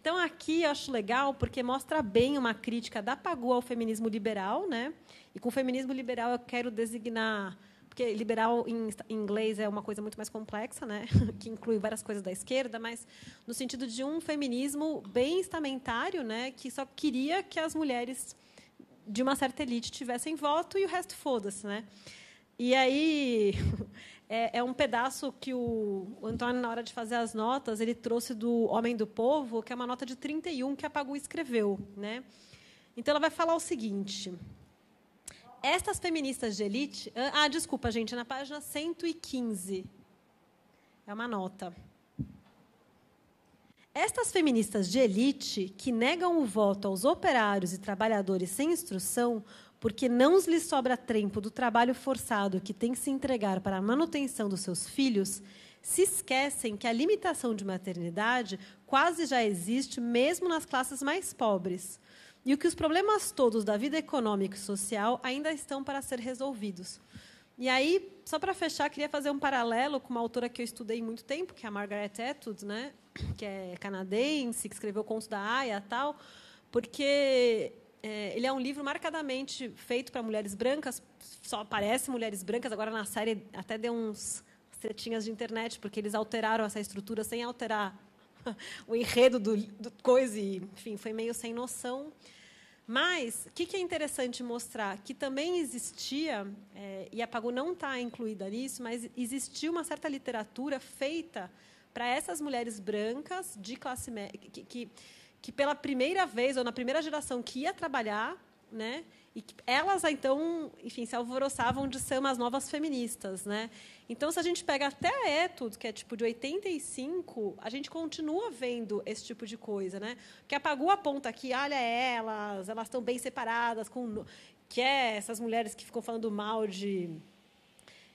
Então, aqui eu acho legal porque mostra bem uma crítica da Pagu ao feminismo liberal. Né? E com feminismo liberal eu quero designar. Porque liberal em inglês é uma coisa muito mais complexa, né? que inclui várias coisas da esquerda, mas no sentido de um feminismo bem estamentário, né? que só queria que as mulheres de uma certa elite tivessem voto e o resto foda-se. Né? E aí é, é, um pedaço que o, o Antônio, na hora de fazer as notas, ele trouxe do Homem do Povo, que é uma nota de 31 que a Pagu escreveu. Né? Então, ela vai falar o seguinte. Estas feministas de elite... Ah, ah desculpa, gente, é na página 115. É uma nota. Estas feministas de elite, que negam o voto aos operários e trabalhadores sem instrução, porque não lhes sobra tempo do trabalho forçado que tem que se entregar para a manutenção dos seus filhos, se esquecem que a limitação de maternidade quase já existe mesmo nas classes mais pobres, e o que os problemas todos da vida econômica e social ainda estão para ser resolvidos. E aí, só para fechar, queria fazer um paralelo com uma autora que eu estudei muito tempo, que é a Margaret Atwood, né? que é canadense, que escreveu o Conto da Aya tal, porque é, ele é um livro marcadamente feito para mulheres brancas, só aparece mulheres brancas. Agora na série até deu uns setinhas de internet, porque eles alteraram essa estrutura sem alterar o enredo do, do coisa, e, enfim, foi meio sem noção. Mas o que, que, é interessante mostrar? Que também existia, é, e a Pagu não está incluída nisso, mas existia uma certa literatura feita para essas mulheres brancas de classe média, que, que que pela primeira vez, ou na primeira geração que ia trabalhar, né? E elas, então, enfim, se alvoroçavam de ser umas novas feministas, né? Então, se a gente pega até a Etude, que é tipo de 85, a gente continua vendo esse tipo de coisa, né? Que apagou a ponta aqui, olha elas, elas estão bem separadas, com... que é essas mulheres que ficam falando mal de...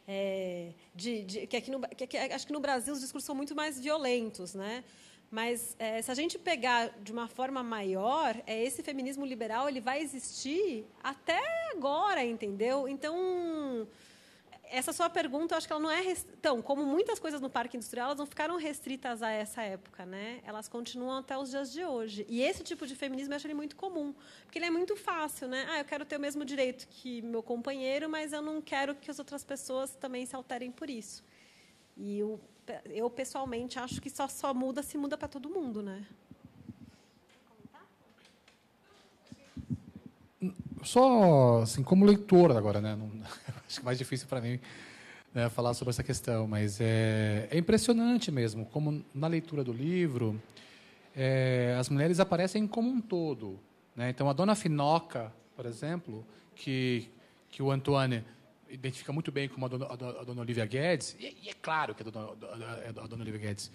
É, de, de que aqui no, que, que, acho que no Brasil os discursos são muito mais violentos, né? Mas é, se a gente pegar de uma forma maior, é, esse feminismo liberal ele vai existir até agora, entendeu? Então essa sua pergunta, eu acho que ela não é. Rest... Então, como muitas coisas no parque industrial, elas não ficaram restritas a essa época, né? Elas continuam até os dias de hoje. E esse tipo de feminismo eu acho ele muito comum, porque ele é muito fácil, né? Ah, eu quero ter o mesmo direito que meu companheiro, mas eu não quero que as outras pessoas também se alterem por isso. E o, eu pessoalmente acho que só, só muda se muda para todo mundo, né? Só assim, como leitor agora, né? Não, acho que é mais difícil para mim né, falar sobre essa questão, mas é, é impressionante mesmo como na leitura do livro é, as mulheres aparecem como um todo. Né? Então, a dona Finoca, por exemplo, que, que o Antoine identifica muito bem como a dona, a dona Olivia Guedes, e, e, é claro que é a dona, a dona Olivia Guedes.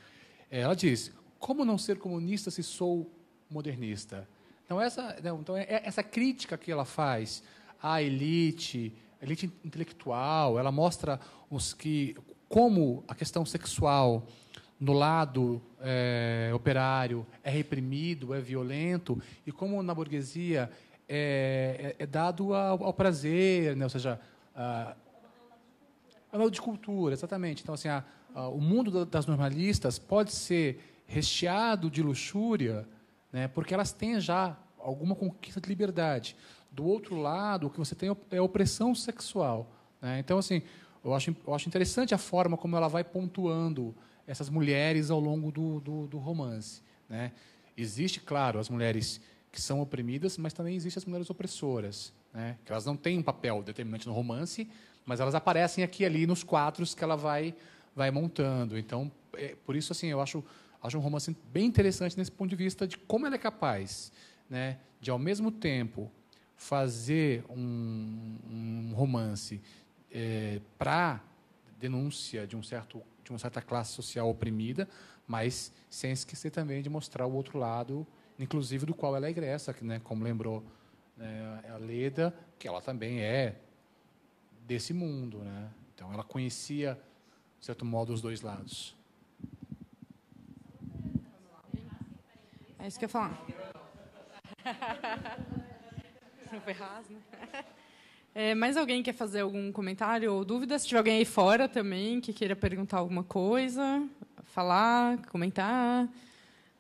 É, ela diz: como não ser comunista se sou modernista? Então, essa, né, então é, é essa crítica que ela faz à elite, elite intelectual, ela mostra os que como a questão sexual no lado é, operário é reprimido, é violento, e como na burguesia é, é, é dado ao, ao prazer, né? ou seja, ah, de é cultura, exatamente. Então, assim, a, a, o mundo das normalistas pode ser recheado de luxúria, né, porque elas têm já alguma conquista de liberdade. Do outro lado, o que você tem é, é opressão sexual. Né? Então, assim, eu acho, eu acho interessante a forma como ela vai pontuando essas mulheres ao longo do, do, do romance. Né? Existe, claro, as mulheres que são oprimidas, mas também existem as mulheres opressoras. Né? Que elas não têm um papel determinante no romance, mas elas aparecem aqui e ali nos quadros que ela vai, vai montando. Então, é, por isso, assim, eu acho, acho um romance bem interessante nesse ponto de vista de como ela é capaz né, de, ao mesmo tempo, fazer um, um romance é, para denúncia de um certo de uma certa classe social oprimida, mas sem esquecer também de mostrar o outro lado, inclusive do qual ela é egressa, né, como lembrou né, é a Leda, que ela também é desse mundo, né? Então ela conhecia de certo modo os dois lados. É isso que eu ia falar. Não foi raso, né? É, mais alguém quer fazer algum comentário ou dúvida? Se tiver alguém aí fora também que queira perguntar alguma coisa, falar, comentar,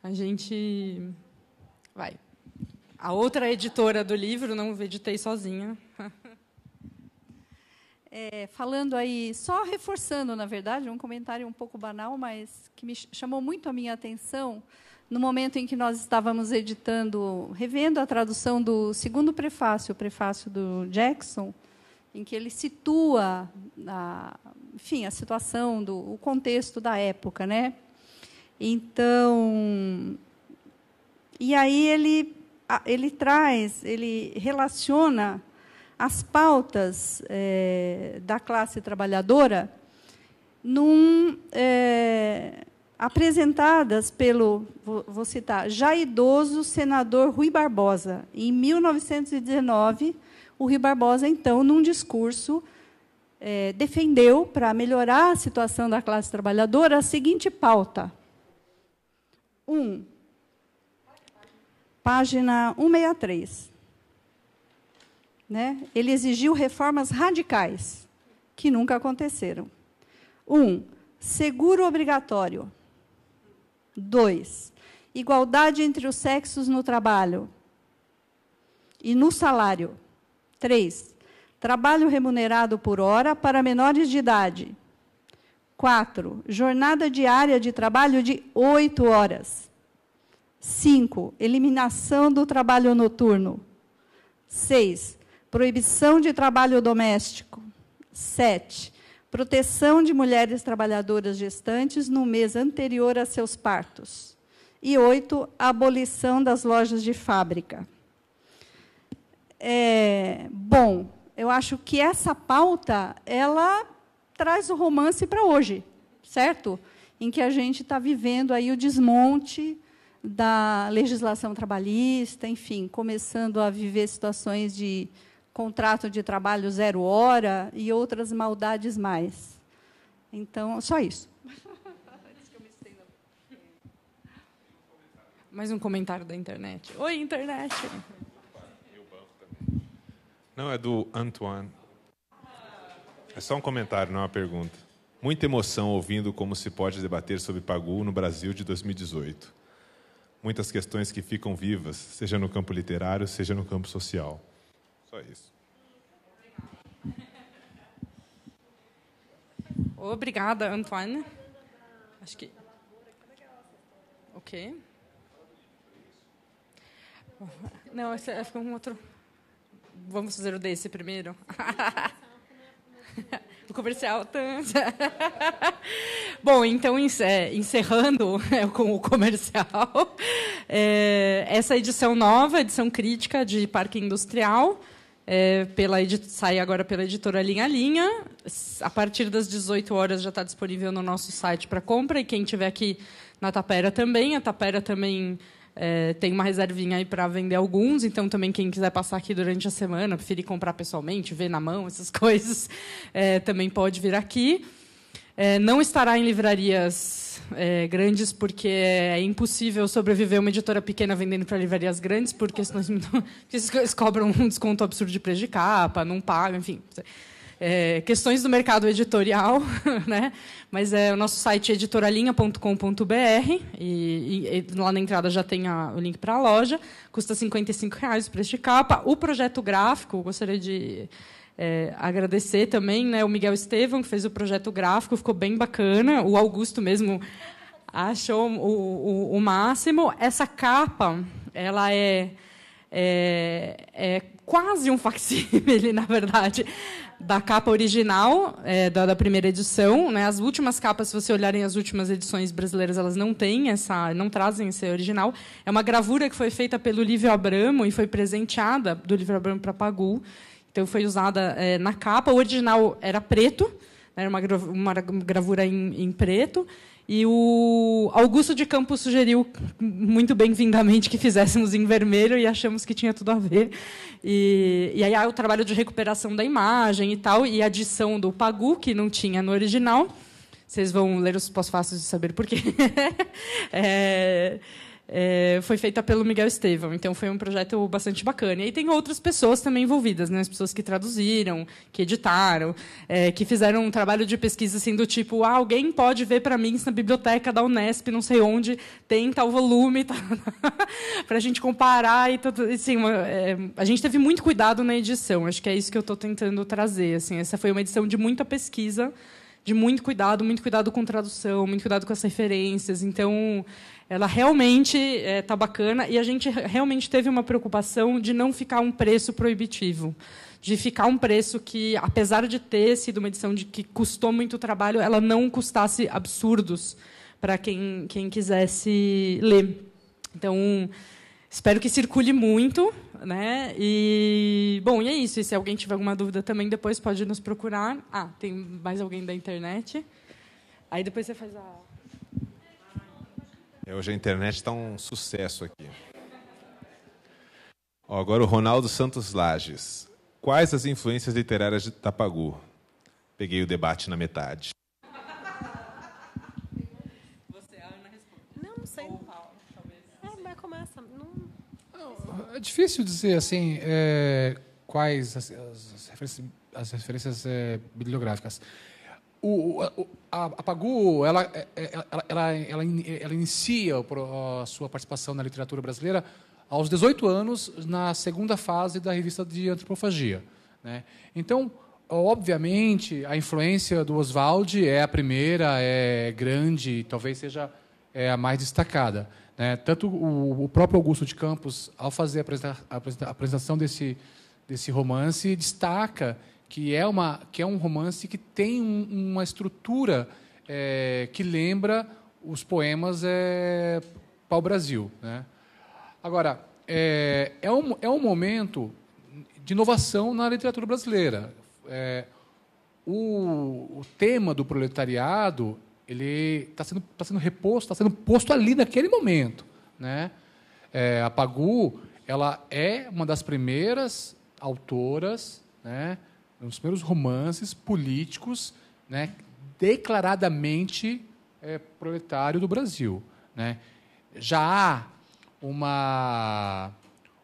a gente vai a outra editora do livro, não editei sozinha. É, falando aí, só reforçando, na verdade, um comentário um pouco banal, mas que me chamou muito a minha atenção no momento em que nós estávamos editando, revendo a tradução do segundo prefácio, o prefácio do Jackson, em que ele situa, a, enfim, a situação do o contexto da época, né? Então, e aí ele ele traz, ele relaciona as pautas é, da classe trabalhadora num, é, apresentadas pelo, vou citar, já idoso senador Rui Barbosa. Em 1919, o Rui Barbosa, então, num discurso, é, defendeu, para melhorar a situação da classe trabalhadora, a seguinte pauta. Um, página 163. Né? Ele exigiu reformas radicais, que nunca aconteceram. Um, seguro obrigatório. Dois, igualdade entre os sexos no trabalho e no salário. Três, trabalho remunerado por hora para menores de idade. Quatro, jornada diária de trabalho de oito horas. 5. Eliminação do trabalho noturno. 6. Proibição de trabalho doméstico. 7. Proteção de mulheres trabalhadoras gestantes no mês anterior a seus partos. E 8. Abolição das lojas de fábrica. É, bom, eu acho que essa pauta ela traz o romance para hoje, certo? Em que a gente está vivendo aí o desmonte da legislação trabalhista, enfim, começando a viver situações de contrato de trabalho zero hora e outras maldades mais. Então, só isso. Mais um comentário da internet. Oi, internet! Não, é do Antoine. É só um comentário, não é uma pergunta. Muita emoção ouvindo como se pode debater sobre Pagu no Brasil de 2018 muitas questões que ficam vivas, seja no campo literário, seja no campo social. Só isso. Obrigada, Antoine. Acho que. Ok. Não, esse é um outro. Vamos fazer o desse primeiro? do comercial. Bom, então, é, encerrando né, com o comercial, é, essa edição nova, edição crítica de Parque Industrial, é, pela sai agora pela editora Linha Linha. A partir das 18 horas já está disponível no nosso site para compra. E quem tiver aqui na Tapera também. A Tapera também é, tem uma reservinha aí para vender alguns, então também quem quiser passar aqui durante a semana, preferir comprar pessoalmente, ver na mão, essas coisas, é, também pode vir aqui. É, não estará em livrarias é, grandes, porque é impossível sobreviver uma editora pequena vendendo para livrarias grandes, porque senão eles cobram um desconto absurdo de preço de capa, não pagam, enfim é, questões do mercado editorial, né? Mas é o nosso site editoralinha.com.br e, e, lá na entrada já tem a, o link para a loja. Custa R$ 55 reais para este capa. O projeto gráfico, gostaria de é, agradecer também, né? O Miguel Estevam que fez o projeto gráfico, ficou bem bacana. O Augusto mesmo achou o, o, o máximo. Essa capa, ela é, é, é quase um facsímile, na verdade, da capa original, é, da, da, primeira edição. Né? As últimas capas, se você olharem as últimas edições brasileiras, elas não têm essa, não trazem esse original. É uma gravura que foi feita pelo Lívio Abramo e foi presenteada do Lívio Abramo para Pagu. Então foi usada é, na capa. O original era preto, né? era uma, uma gravura em, em preto. E o Augusto de Campos sugeriu muito bem-vindamente que fizéssemos em vermelho e achamos que tinha tudo a ver. E, e aí há o trabalho de recuperação da imagem e tal, e adição do Pagu, que não tinha no original. Vocês vão ler os pós-fácios e saber porquê. é é, foi feita pelo Miguel Estevam. Então, foi um projeto bastante bacana. E tem outras pessoas também envolvidas, né? as pessoas que traduziram, que editaram, é, que fizeram um trabalho de pesquisa assim, do tipo: ah, alguém pode ver para mim se na biblioteca da Unesp, não sei onde, tem tal volume, tá... para a gente comparar. E tudo, assim, uma, é, a gente teve muito cuidado na edição. Acho que é isso que eu estou tentando trazer. Assim, essa foi uma edição de muita pesquisa de muito cuidado, muito cuidado com tradução, muito cuidado com as referências. Então, ela realmente está é, tá bacana e a gente realmente teve uma preocupação de não ficar um preço proibitivo, de ficar um preço que, apesar de ter sido uma edição de que custou muito trabalho, ela não custasse absurdos para quem, quem quisesse ler. Então, espero que circule muito. Né? E, bom, e é isso. E se alguém tiver alguma dúvida também, depois pode nos procurar. Ah, tem mais alguém da internet? Aí depois você faz a. É, hoje a internet está um sucesso aqui. Ó, agora o Ronaldo Santos Lages. Quais as influências literárias de Tapagu? Peguei o debate na metade. Você, Ana Não, não sei. É, mas começa. é difícil dizer assim é, quais as, as, as referências, as referências é, bibliográficas o, o, a, a Pagu ela, é, é, ela, ela, ela, ela inicia a sua participação na literatura brasileira aos 18 anos, na segunda fase da revista de antropofagia. Né? Então, obviamente, a influência do Oswald é a primeira, é grande, talvez seja é, a mais destacada. Né? Tanto o, o, próprio Augusto de Campos, ao fazer a apresentação desse, desse romance, destaca que é, uma, que é um romance que tem um, uma estrutura é, que lembra os poemas é, o brasil Né? Agora, é, é, um, é um momento de inovação na literatura brasileira. É, o, o, tema do proletariado ele está sendo, tá sendo reposto, está sendo posto ali naquele momento. Né? É, a Pagu ela é uma das primeiras autoras né, um dos primeiros romances políticos né, declaradamente é, proletário do Brasil. Né? Já há uma,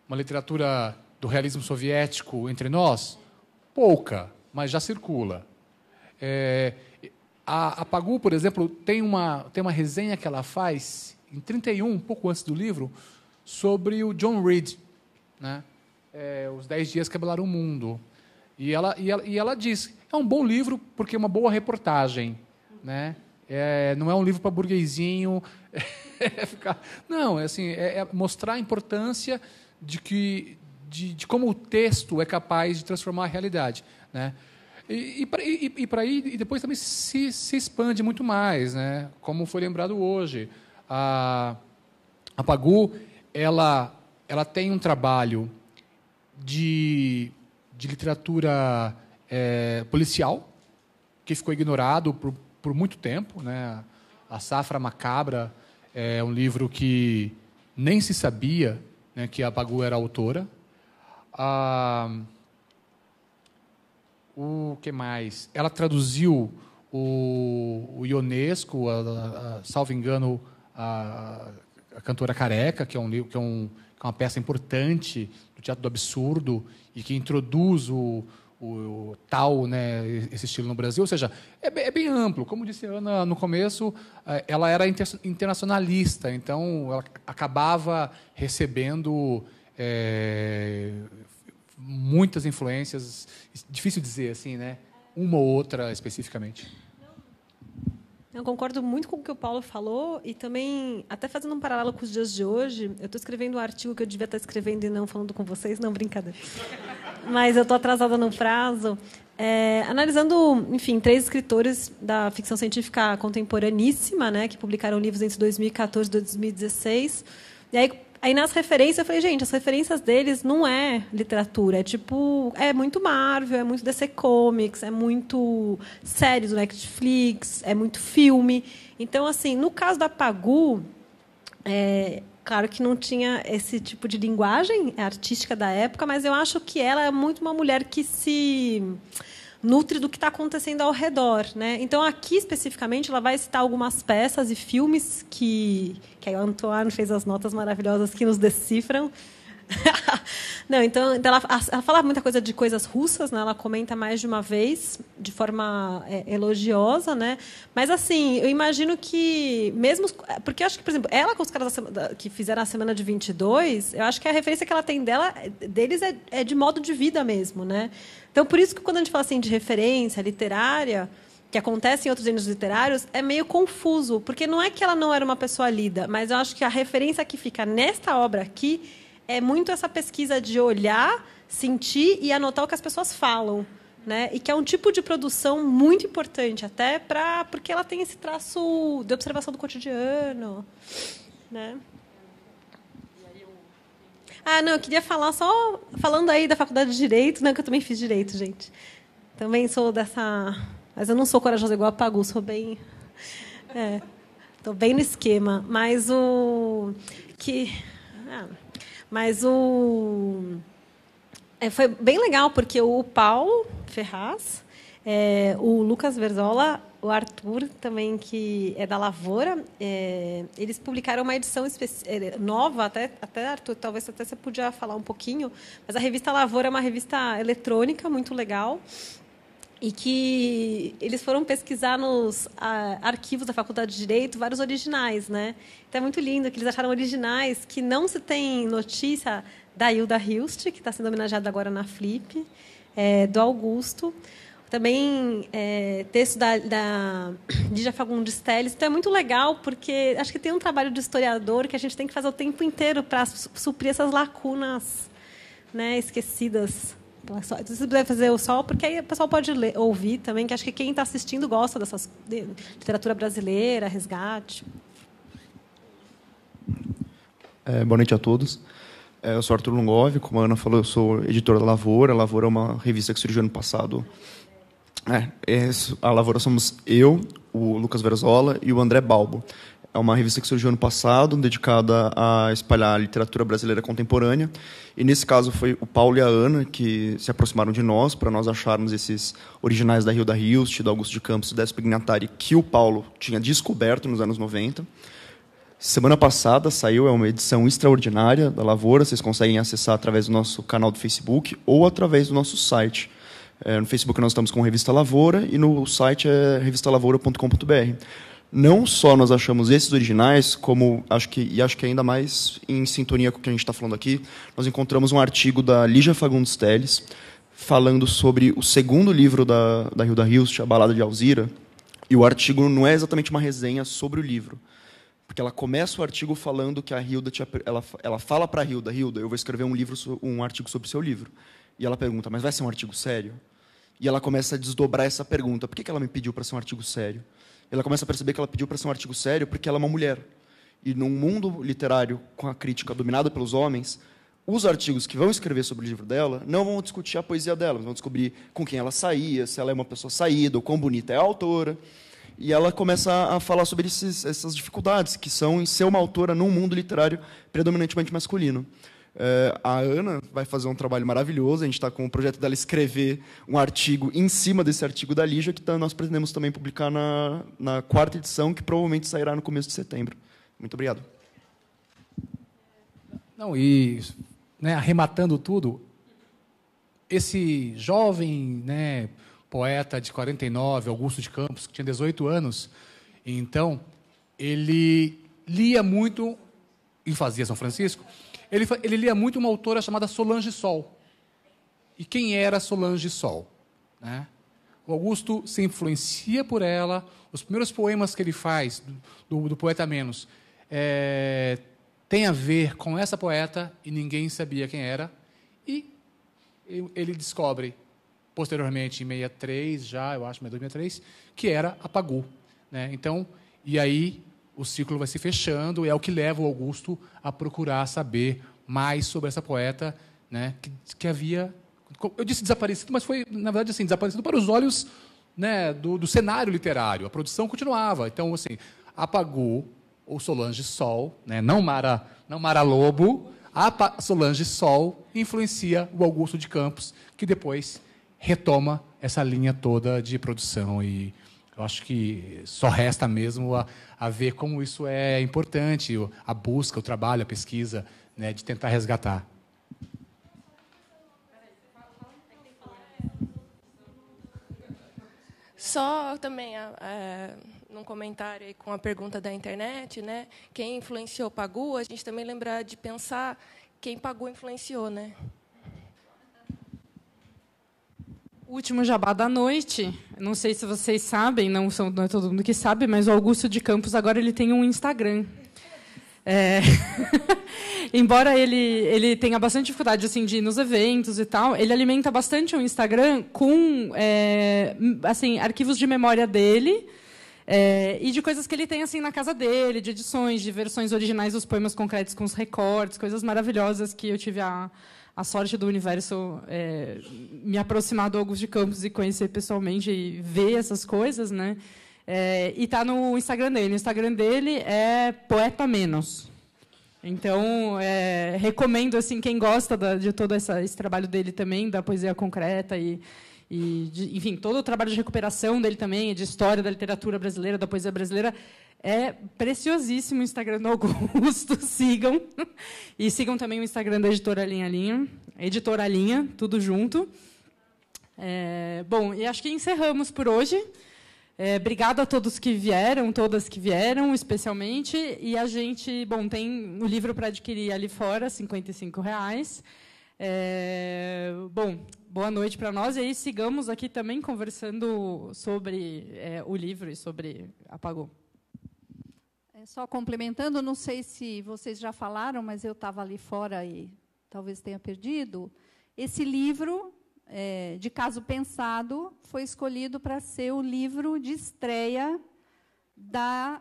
uma literatura do realismo soviético entre nós? Pouca, mas já circula. É, a, a Pagu, por exemplo, tem uma, tem uma resenha que ela faz em 31, um pouco antes do livro, sobre o John Reed, né? É, os Dez Dias que Abalaram o Mundo. E ela, e ela, e ela diz, é um bom livro porque é uma boa reportagem, né? É, não é um livro para burguesinho, é ficar... Não, é assim, é, é mostrar a importância de que de, de, como o texto é capaz de transformar a realidade, né? E, e para e, e e depois também se, se expande muito mais, né? Como foi lembrado hoje, a, a Pagu ela ela tem um trabalho de de literatura é, policial, que ficou ignorado por, por muito tempo. Né? A Safra Macabra é um livro que nem se sabia né, que a Bagu era a autora. Ah, o que mais? Ela traduziu o, o Ionesco, a, a, salvo engano, a, a Cantora Careca, que é um livro, que é um é uma peça importante do teatro do absurdo e que introduz o, o, o tal, né, esse estilo no Brasil. Ou seja, é, é, bem amplo. Como disse a Ana no começo, eh, ela era inter, internacionalista, então ela acabava recebendo é, muitas influências. Difícil dizer assim, né? Uma ou outra especificamente. Eu concordo muito com o que o Paulo falou e também, até fazendo um paralelo com os dias de hoje, eu estou escrevendo um artigo que eu devia estar escrevendo e não falando com vocês, não, brincadeira. Mas eu estou atrasada no prazo. É, analisando, enfim, três escritores da ficção científica contemporaníssima, né, que publicaram livros entre 2014 e 2016. E aí, Aí nas referências eu falei, gente, as referências deles não é literatura, é tipo, é muito Marvel, é muito DC Comics, é muito séries do Netflix, é muito filme. Então, assim, no caso da Pagu, é, claro que não tinha esse tipo de linguagem artística da época, mas eu acho que ela é muito uma mulher que se nutre do que está acontecendo ao redor, né? Então aqui especificamente ela vai citar algumas peças e filmes que que a Antoine fez as notas maravilhosas que nos decifram. Não, então, então ela, ela, fala muita coisa de coisas russas, né? Ela comenta mais de uma vez, de forma é, elogiosa, né? Mas assim, eu imagino que mesmo porque eu acho que, por exemplo, ela com os caras da, que fizeram a semana de 22, eu acho que a referência que ela tem dela é, deles é, é de modo de vida mesmo, né? Então, por isso que quando a gente fala assim de referência literária, que acontece em outros gêneros literários, é meio confuso, porque não é que ela não era uma pessoa lida, mas eu acho que a referência que fica nesta obra aqui é muito essa pesquisa de olhar, sentir e anotar o que as pessoas falam. Né? E que é um tipo de produção muito importante, até pra, porque ela tem esse traço de observação do cotidiano. Né? Ah, não, eu queria falar só falando aí da faculdade de direito, né, que eu também fiz direito, gente. Também sou dessa, mas eu não sou corajosa igual a Pagu, sou bem é, tô bem no esquema, mas o que ah, mas o é, foi bem legal porque o Paulo Ferraz, é, o Lucas Verzola o Arthur, também, que é da Lavoura, é, eles publicaram uma edição é, nova, até, até, Arthur, talvez até você podia falar um pouquinho, mas a revista Lavoura é uma revista eletrônica muito legal, e que eles foram pesquisar nos ah, arquivos da Faculdade de Direito vários originais, né? Então é muito lindo que eles acharam originais que não se tem notícia da Hilda Hilst, que está sendo homenageada agora na Flip, é, do Augusto, também é, texto da, da Dija Fagundes Então, é muito legal, porque acho que tem um trabalho de historiador que a gente tem que fazer o tempo inteiro para suprir essas lacunas né, esquecidas. Então, é se você puder fazer o sol, porque aí o pessoal pode ler, ouvir também, que acho que quem está assistindo gosta dessas de literatura brasileira, resgate. É, boa noite a todos. É, eu sou Arthur Lungov, como a Ana falou, eu sou editor da Lavoura. A Lavoura é uma revista que surgiu ano passado é, esse, é a Lavoura somos eu, o Lucas Verzola e o André Balbo. É uma revista que surgiu ano passado, dedicada a espalhar a literatura brasileira contemporânea. E nesse caso foi o Paulo e a Ana que se aproximaram de nós para nós acharmos esses originais da Rio da Hilst, do Augusto de Campos, do Décio que o Paulo tinha descoberto nos anos 90. Semana passada saiu, é uma edição extraordinária da Lavoura, vocês conseguem acessar através do nosso canal do Facebook ou através do nosso site, é, no Facebook nós estamos com Revista Lavoura e no site é revistalavoura.com.br. Não só nós achamos esses originais, como acho que e acho que ainda mais em sintonia com o que a gente está falando aqui, nós encontramos um artigo da Lígia Fagundes Teles falando sobre o segundo livro da, da Hilda Hilst, A Balada de Alzira, e o artigo não é exatamente uma resenha sobre o livro. Porque ela começa o artigo falando que a Hilda ela, ela fala para a Hilda, Hilda, eu vou escrever um livro um artigo sobre o seu livro. E ela pergunta: "Mas vai ser um artigo sério?" E ela começa a desdobrar essa pergunta: por que, que ela me pediu para ser um artigo sério? Ela começa a perceber que ela pediu para ser um artigo sério porque ela é uma mulher. E num mundo literário com a crítica dominada pelos homens, os artigos que vão escrever sobre o livro dela não vão discutir a poesia dela, vão descobrir com quem ela saía, se ela é uma pessoa saída, ou quão bonita é a autora. E ela começa a falar sobre esses, essas dificuldades que são em ser uma autora num mundo literário predominantemente masculino. Eh, a Ana vai fazer um trabalho maravilhoso. A gente está com o projeto dela escrever um artigo em cima desse artigo da Lígia, que tá, nós pretendemos também publicar na, na quarta edição, que provavelmente sairá no começo de setembro. Muito obrigado. Não, e né, arrematando tudo, esse jovem né, poeta de 49, Augusto de Campos, que tinha 18 anos, então, ele lia muito e fazia São Francisco, ele, ele lia muito uma autora chamada Solange Sol. E quem era Solange Sol? Né? O Augusto se influencia por ela. Os primeiros poemas que ele faz, do, do, do poeta Menos, é, tem a ver com essa poeta e ninguém sabia quem era. E ele descobre, posteriormente, em 63, já, eu acho, 62, 63, que era a Pagu. Né? Então, e aí o ciclo vai se fechando e é o que leva o Augusto a procurar saber mais sobre essa poeta né, que, que havia. Eu disse desaparecido, mas foi, na verdade, assim, desaparecido para os olhos né, do, do cenário literário. A produção continuava. Então, assim, apagou o Solange Sol, né, não, Mara, não Mara Lobo, a Solange Sol influencia o Augusto de Campos, que depois retoma essa linha toda de produção e eu acho que só resta mesmo a, a ver como isso é importante, a busca, o trabalho, a pesquisa, né, de tentar resgatar. Só também é, num comentário aí com a pergunta da internet, né? Quem influenciou pagou? A gente também lembrar de pensar quem pagou influenciou, né? último jabá da noite. Não sei se vocês sabem, não, são, não é todo mundo que sabe, mas o Augusto de Campos agora ele tem um Instagram. É... Embora ele, ele tenha bastante dificuldade assim, de ir nos eventos e tal, ele alimenta bastante o Instagram com é, assim, arquivos de memória dele. É, e de coisas que ele tem assim na casa dele, de edições, de versões originais dos poemas concretos com os recortes, coisas maravilhosas que eu tive a, a sorte do universo é, me aproximar do Augusto de Campos e conhecer pessoalmente e ver essas coisas, né? É, e tá no Instagram dele. O Instagram dele é Poeta Menos. Então, é, recomendo assim quem gosta da, de todo essa, esse trabalho dele também, da poesia concreta e e de, enfim, todo o trabalho de recuperação dele também, de história da literatura brasileira, da poesia brasileira, é preciosíssimo o Instagram do Augusto, sigam. E sigam também o Instagram da Editora Linha Linha, Editora Linha, tudo junto. É, bom, e acho que encerramos por hoje. É, obrigado a todos que vieram, todas que vieram, especialmente. E a gente, bom, tem o livro para adquirir ali fora, R$ 55. Reais. É, bom, boa noite para nós. E aí sigamos aqui também conversando sobre é, o livro e sobre Apagou. É, só complementando, não sei se vocês já falaram, mas eu estava ali fora e talvez tenha perdido. Esse livro, é, de caso pensado, foi escolhido para ser o livro de estreia da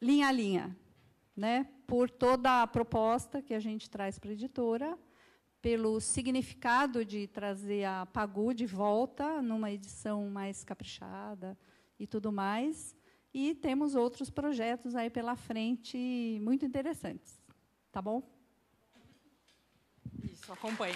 Linha a Linha, né? por toda a proposta que a gente traz para a editora pelo significado de trazer a Pagu de volta numa edição mais caprichada e tudo mais. E temos outros projetos aí pela frente muito interessantes. Tá bom? Isso, acompanhe.